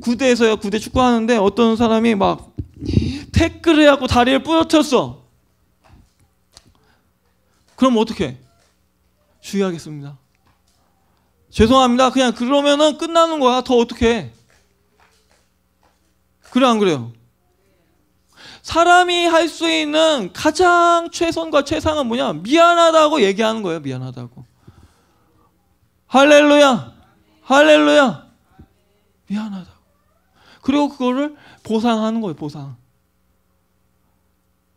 [SPEAKER 1] 구대에서요 구대 축구하는데 어떤 사람이 막 태클을 하고 다리를 부러쳤어. 그럼 어떻게? 주의하겠습니다. 죄송합니다. 그냥 그러면은 끝나는 거야. 더 어떻게 그래 안 그래요? 사람이 할 수 있는 가장 최선과 최상은 뭐냐? 미안하다고 얘기하는 거예요. 미안하다고. 할렐루야. 할렐루야. 미안하다. 그리고 그거를 보상하는 거예요. 보상.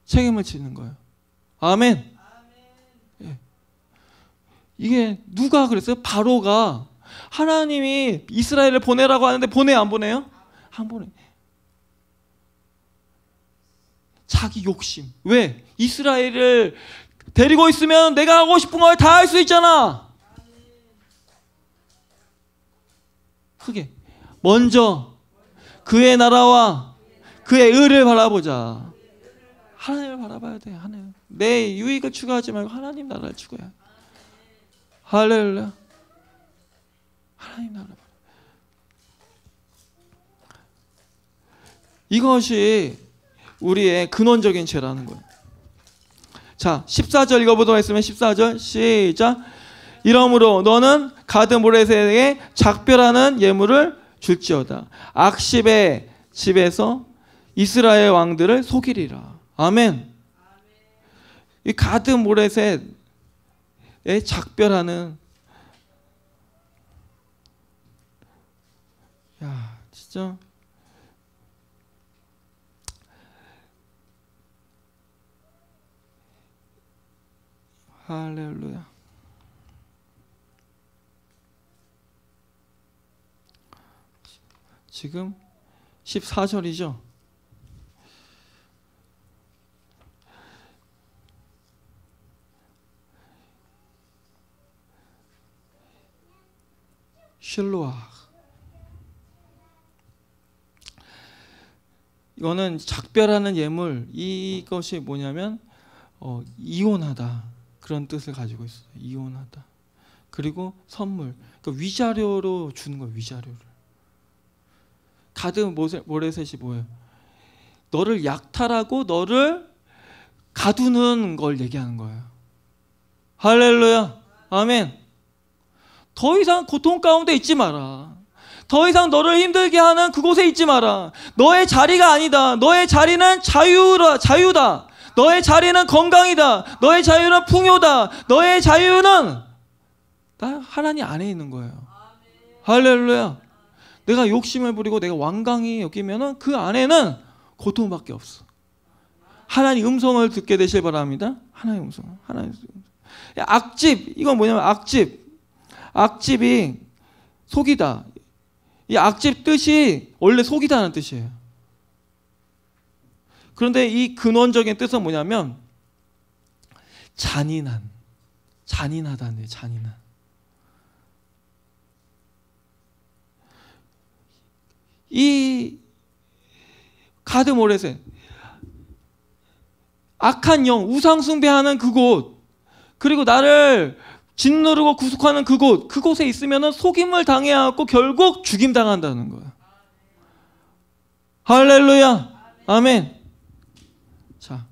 [SPEAKER 1] 책임을 지는 거예요. 아멘. 이게 누가 그랬어요? 바로가 하나님이 이스라엘을 보내라고 하는데 보내 안 보내요? 안 보내. 자기 욕심. 왜? 이스라엘을 데리고 있으면 내가 하고 싶은 걸 다 할 수 있잖아. 크게. 먼저 그의 나라와 그의 의를 바라보자. 하나님을 바라봐야 돼. 하나님. 내 유익을 추구하지 말고 하나님 나라를 추구해. 할렐루야. 하나님 나라. 이것이 우리의 근원적인 죄라는 거예요. 자, 14절 읽어보도록 했으면 14절 시작. 이러므로 너는 가드 모레세에게 작별하는 예물을 줄지어다. 악십의 집에서 이스라엘 왕들을 속이리라. 아멘. 이 가드 모레셋 작별하는 야 진짜 할렐루야 지금 14절이죠 실로아. 이거는 작별하는 예물 이것이 뭐냐면 어, 이혼하다 그런 뜻을 가지고 있어요. 이혼하다. 그리고 선물. 그러니까 위자료로 주는 거예요. 위자료를. 가드 모레셋이 뭐예요? 너를 약탈하고 너를 가두는 걸 얘기하는 거예요. 할렐루야. 아멘. 더 이상 고통 가운데 있지 마라. 더 이상 너를 힘들게 하는 그곳에 있지 마라. 너의 자리가 아니다. 너의 자리는 자유라, 자유다. 너의 자리는 건강이다. 너의 자유는 풍요다. 너의 자유는 나 하나님 안에 있는 거예요. 할렐루야. 내가 욕심을 부리고 내가 완강히 여기면은 그 안에는 고통밖에 없어. 하나님 음성을 듣게 되실 바랍니다. 하나님 음성. 하나님 음성. 악집 이건 뭐냐면 악집. 악집이 속이다. 이 악집 뜻이 원래 속이다는 뜻이에요. 그런데 이 근원적인 뜻은 뭐냐면 잔인한, 잔인하다는 잔인한. 이 가드 모레세 악한 영 우상 숭배하는 그곳 그리고 나를 짓누르고 구속하는 그곳, 그곳에 있으면 속임을 당해야 하고 결국 죽임 당한다는 거예요. 할렐루야. 아멘. 자.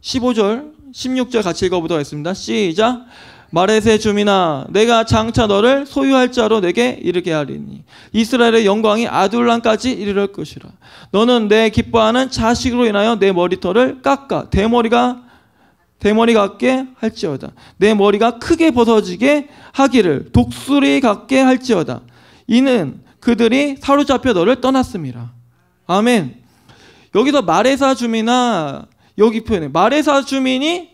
[SPEAKER 1] 15절, 16절 같이 읽어보도록 하겠습니다. 시작. 마레세 주민아 내가 장차 너를 소유할 자로 내게 이르게 하리니 이스라엘의 영광이 아둘람까지 이르를 것이라 너는 내 기뻐하는 자식으로 인하여 내 머리털을 깎아 대머리가 대머리 같게 할지어다. 내 머리가 크게 벗어지게 하기를 독수리 같게 할지어다. 이는 그들이 사로잡혀 너를 떠났습니다. 아멘. 여기서 마레사 주민이나 여기 표현해. 마레사 주민이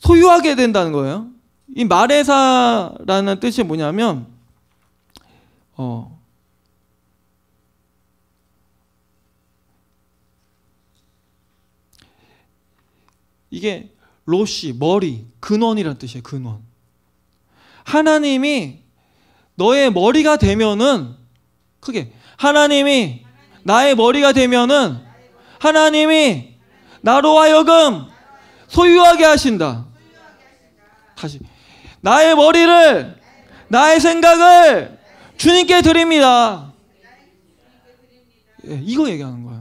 [SPEAKER 1] 소유하게 된다는 거예요. 이 마레사라는 뜻이 뭐냐면 어, 이게 로시 머리 근원이란 뜻이에요. 근원. 하나님이 너의 머리가 되면은 크게 하나님이 나의 머리가 되면은 하나님이 나로 하여금 소유하게 하신다. 다시 나의 머리를 나의 생각을 주님께 드립니다. 예, 이거 얘기하는 거예요.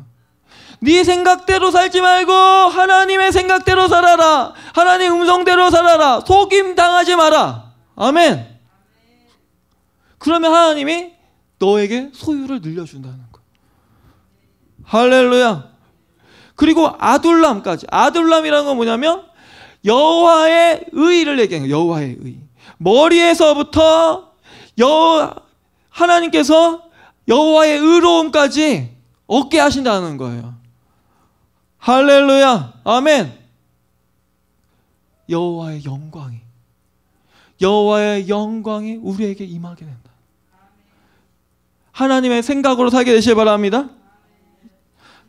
[SPEAKER 1] 네 생각대로 살지 말고 하나님의 생각대로 살아라. 하나님 음성대로 살아라. 속임 당하지 마라. 아멘. 그러면 하나님이 너에게 소유를 늘려준다는 거야. 할렐루야. 그리고 아둘람까지. 아둘람이라는 건 뭐냐면 여호와의 의를 얘기하는 거예요. 여호와의 의. 머리에서부터 여 하나님께서 여호와의 의로움까지 얻게 하신다는 거예요. 할렐루야. 아멘. 여호와의 영광이 여호와의 영광이 우리에게 임하게 된다. 하나님의 생각으로 살게 되시길 바랍니다.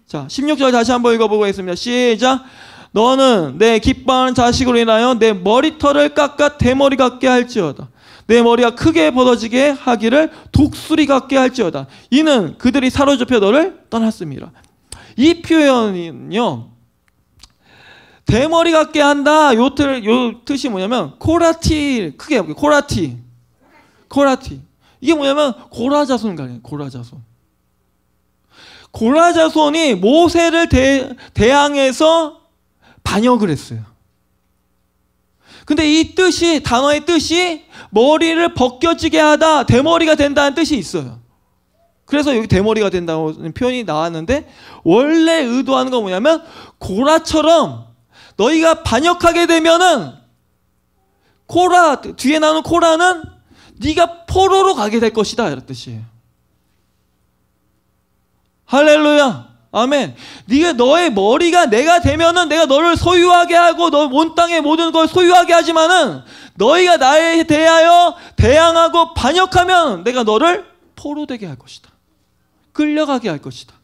[SPEAKER 1] 자, 16절 다시 한번 읽어보겠습니다. 시작. 너는 내 기뻐하는 자식으로 인하여 내 머리털을 깎아 대머리 같게 할지어다. 내 머리가 크게 벌어지게 하기를 독수리 같게 할지어다. 이는 그들이 사로잡혀 너를 떠났습니다. 이 표현은요. 대머리 같게 한다. 요, 뜻, 요 뜻이 뭐냐면 코라티 크게 해볼게요. 코라티. 코라티. 이게 뭐냐면 고라자손 가리 고라자손. 고라자손이 모세를 대, 대항해서 반역을 했어요. 근데 이 뜻이 단어의 뜻이 머리를 벗겨지게 하다 대머리가 된다는 뜻이 있어요. 그래서 여기 대머리가 된다고 표현이 나왔는데 원래 의도하는 건 뭐냐면 고라처럼 너희가 반역하게 되면은 코라 뒤에 나오는 코라는 네가 포로로 가게 될 것이다 이런 뜻이에요. 할렐루야. 아멘. 네가 너의 머리가 내가 되면은 내가 너를 소유하게 하고 너 온 땅의 모든 걸 소유하게 하지만은 너희가 나에 대하여 대항하고 반역하면 내가 너를 포로 되게 할 것이다. 끌려가게 할 것이다.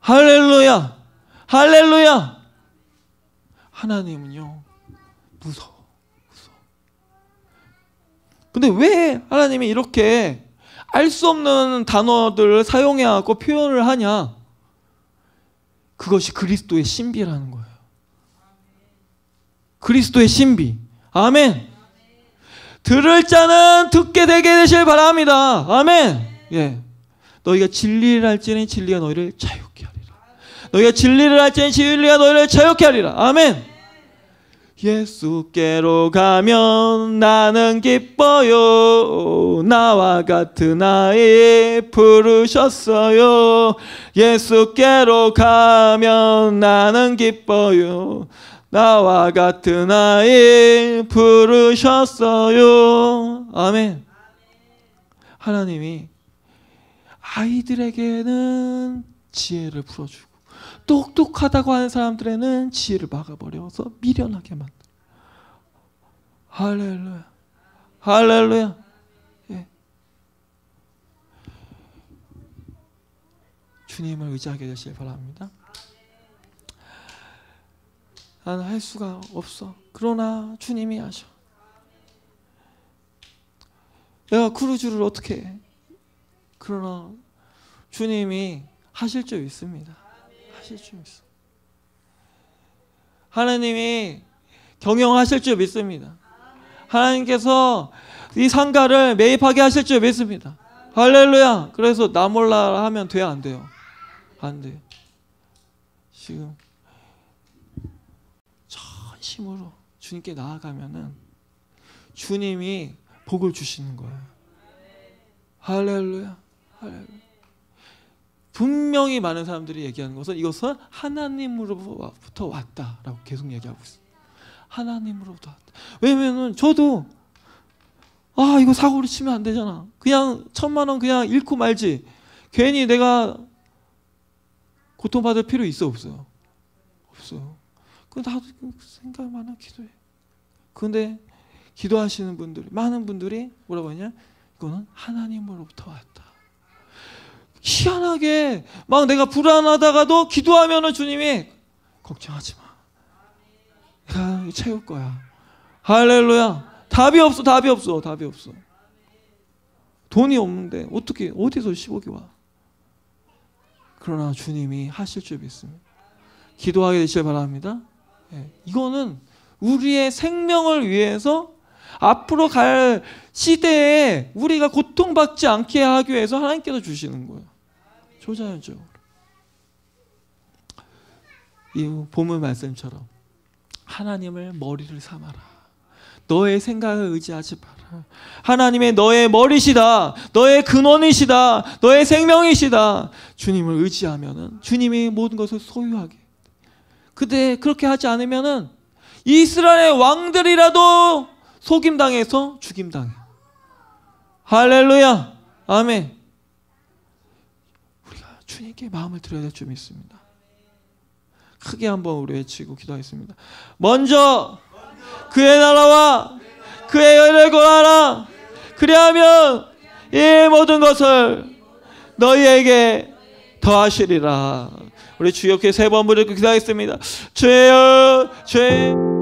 [SPEAKER 1] 할렐루야! 할렐루야! 하나님은요, 무서워. 근데 왜 하나님이 이렇게 알 수 없는 단어들을 사용해갖고 표현을 하냐? 그것이 그리스도의 신비라는 거예요. 그리스도의 신비. 아멘! 들을 자는 듣게 되게 되실 바랍니다. 아멘. 예. 너희가 진리를 할지니 진리가 너희를 자유케 하리라. 너희가 진리를 할지니 진리가 너희를 자유케 하리라. 아멘. 예수께로 가면 나는 기뻐요. 나와 같은 아이 부르셨어요. 예수께로 가면 나는 기뻐요. 나와 같은 아이 부르셨어요. 아멘. 하나님이 아이들에게는 지혜를 풀어주고 똑똑하다고 하는 사람들에는 지혜를 막아버려서 미련하게 만들. 할렐루야. 할렐루야. 예. 주님을 의지하게 되시길 바랍니다. 난할 수가 없어. 그러나 주님이 아셔 내가 크루즈를 어떻게 해? 그러나 주님이 하실 줄 있습니다. 하실 줄 있어. 하나님이 경영하실 줄 믿습니다. 하나님께서 이 상가를 매입하게 하실 줄 믿습니다. 할렐루야. 그래서 나 몰라 하면 돼요, 안 돼요? 안 돼요. 지금 힘으로 주님께 나아가면은 주님이 복을 주시는 거예요. 할렐루야. 할렐루야. 분명히 많은 사람들이 얘기하는 것은 이것은 하나님으로부터 왔다라고 계속 얘기하고 있어요. 하나님으로부터 왔다. 왜냐면은 저도 아 이거 사고를 치면 안 되잖아. 그냥 천만 원 그냥 잃고 말지. 괜히 내가 고통받을 필요 있어 없어요? 없어요. 그 나도 그 생각만 하 기도해. 근데 기도하시는 분들 많은 분들이 뭐라고 하냐? 이거는 하나님으로부터 왔다. 희한하게 막 내가 불안하다가도 기도하면은 주님이 걱정하지 마. 내가 채울 거야. 할렐루야. 답이 없어, 답이 없어, 답이 없어. 돈이 없는데 어떻게 어디서 10억이 와? 그러나 주님이 하실 줄 믿습니다. 기도하게 되시길 바랍니다. 예, 이거는 우리의 생명을 위해서 앞으로 갈 시대에 우리가 고통받지 않게 하기 위해서 하나님께서 주시는 거예요. 초자연적으로. 이 보물 말씀처럼 하나님을 머리를 삼아라. 너의 생각을 의지하지 마라. 하나님의 너의 머리시다. 너의 근원이시다. 너의 생명이시다. 주님을 의지하면 주님이 모든 것을 소유하게 그때 그렇게 하지 않으면은 이스라엘 왕들이라도 속임당해서 죽임당해. 할렐루야. 아멘. 우리가 주님께 마음을 드려야 될점 있습니다. 크게 한번 우리 외치고 기도하겠습니다. 먼저 그의 나라와 그의 의를 구하라. 그리하면 이 모든 것을 너희에게 더하시리라. 우리 주여 이렇게 세번 부르고 그 기도하겠습니다. 주여 주여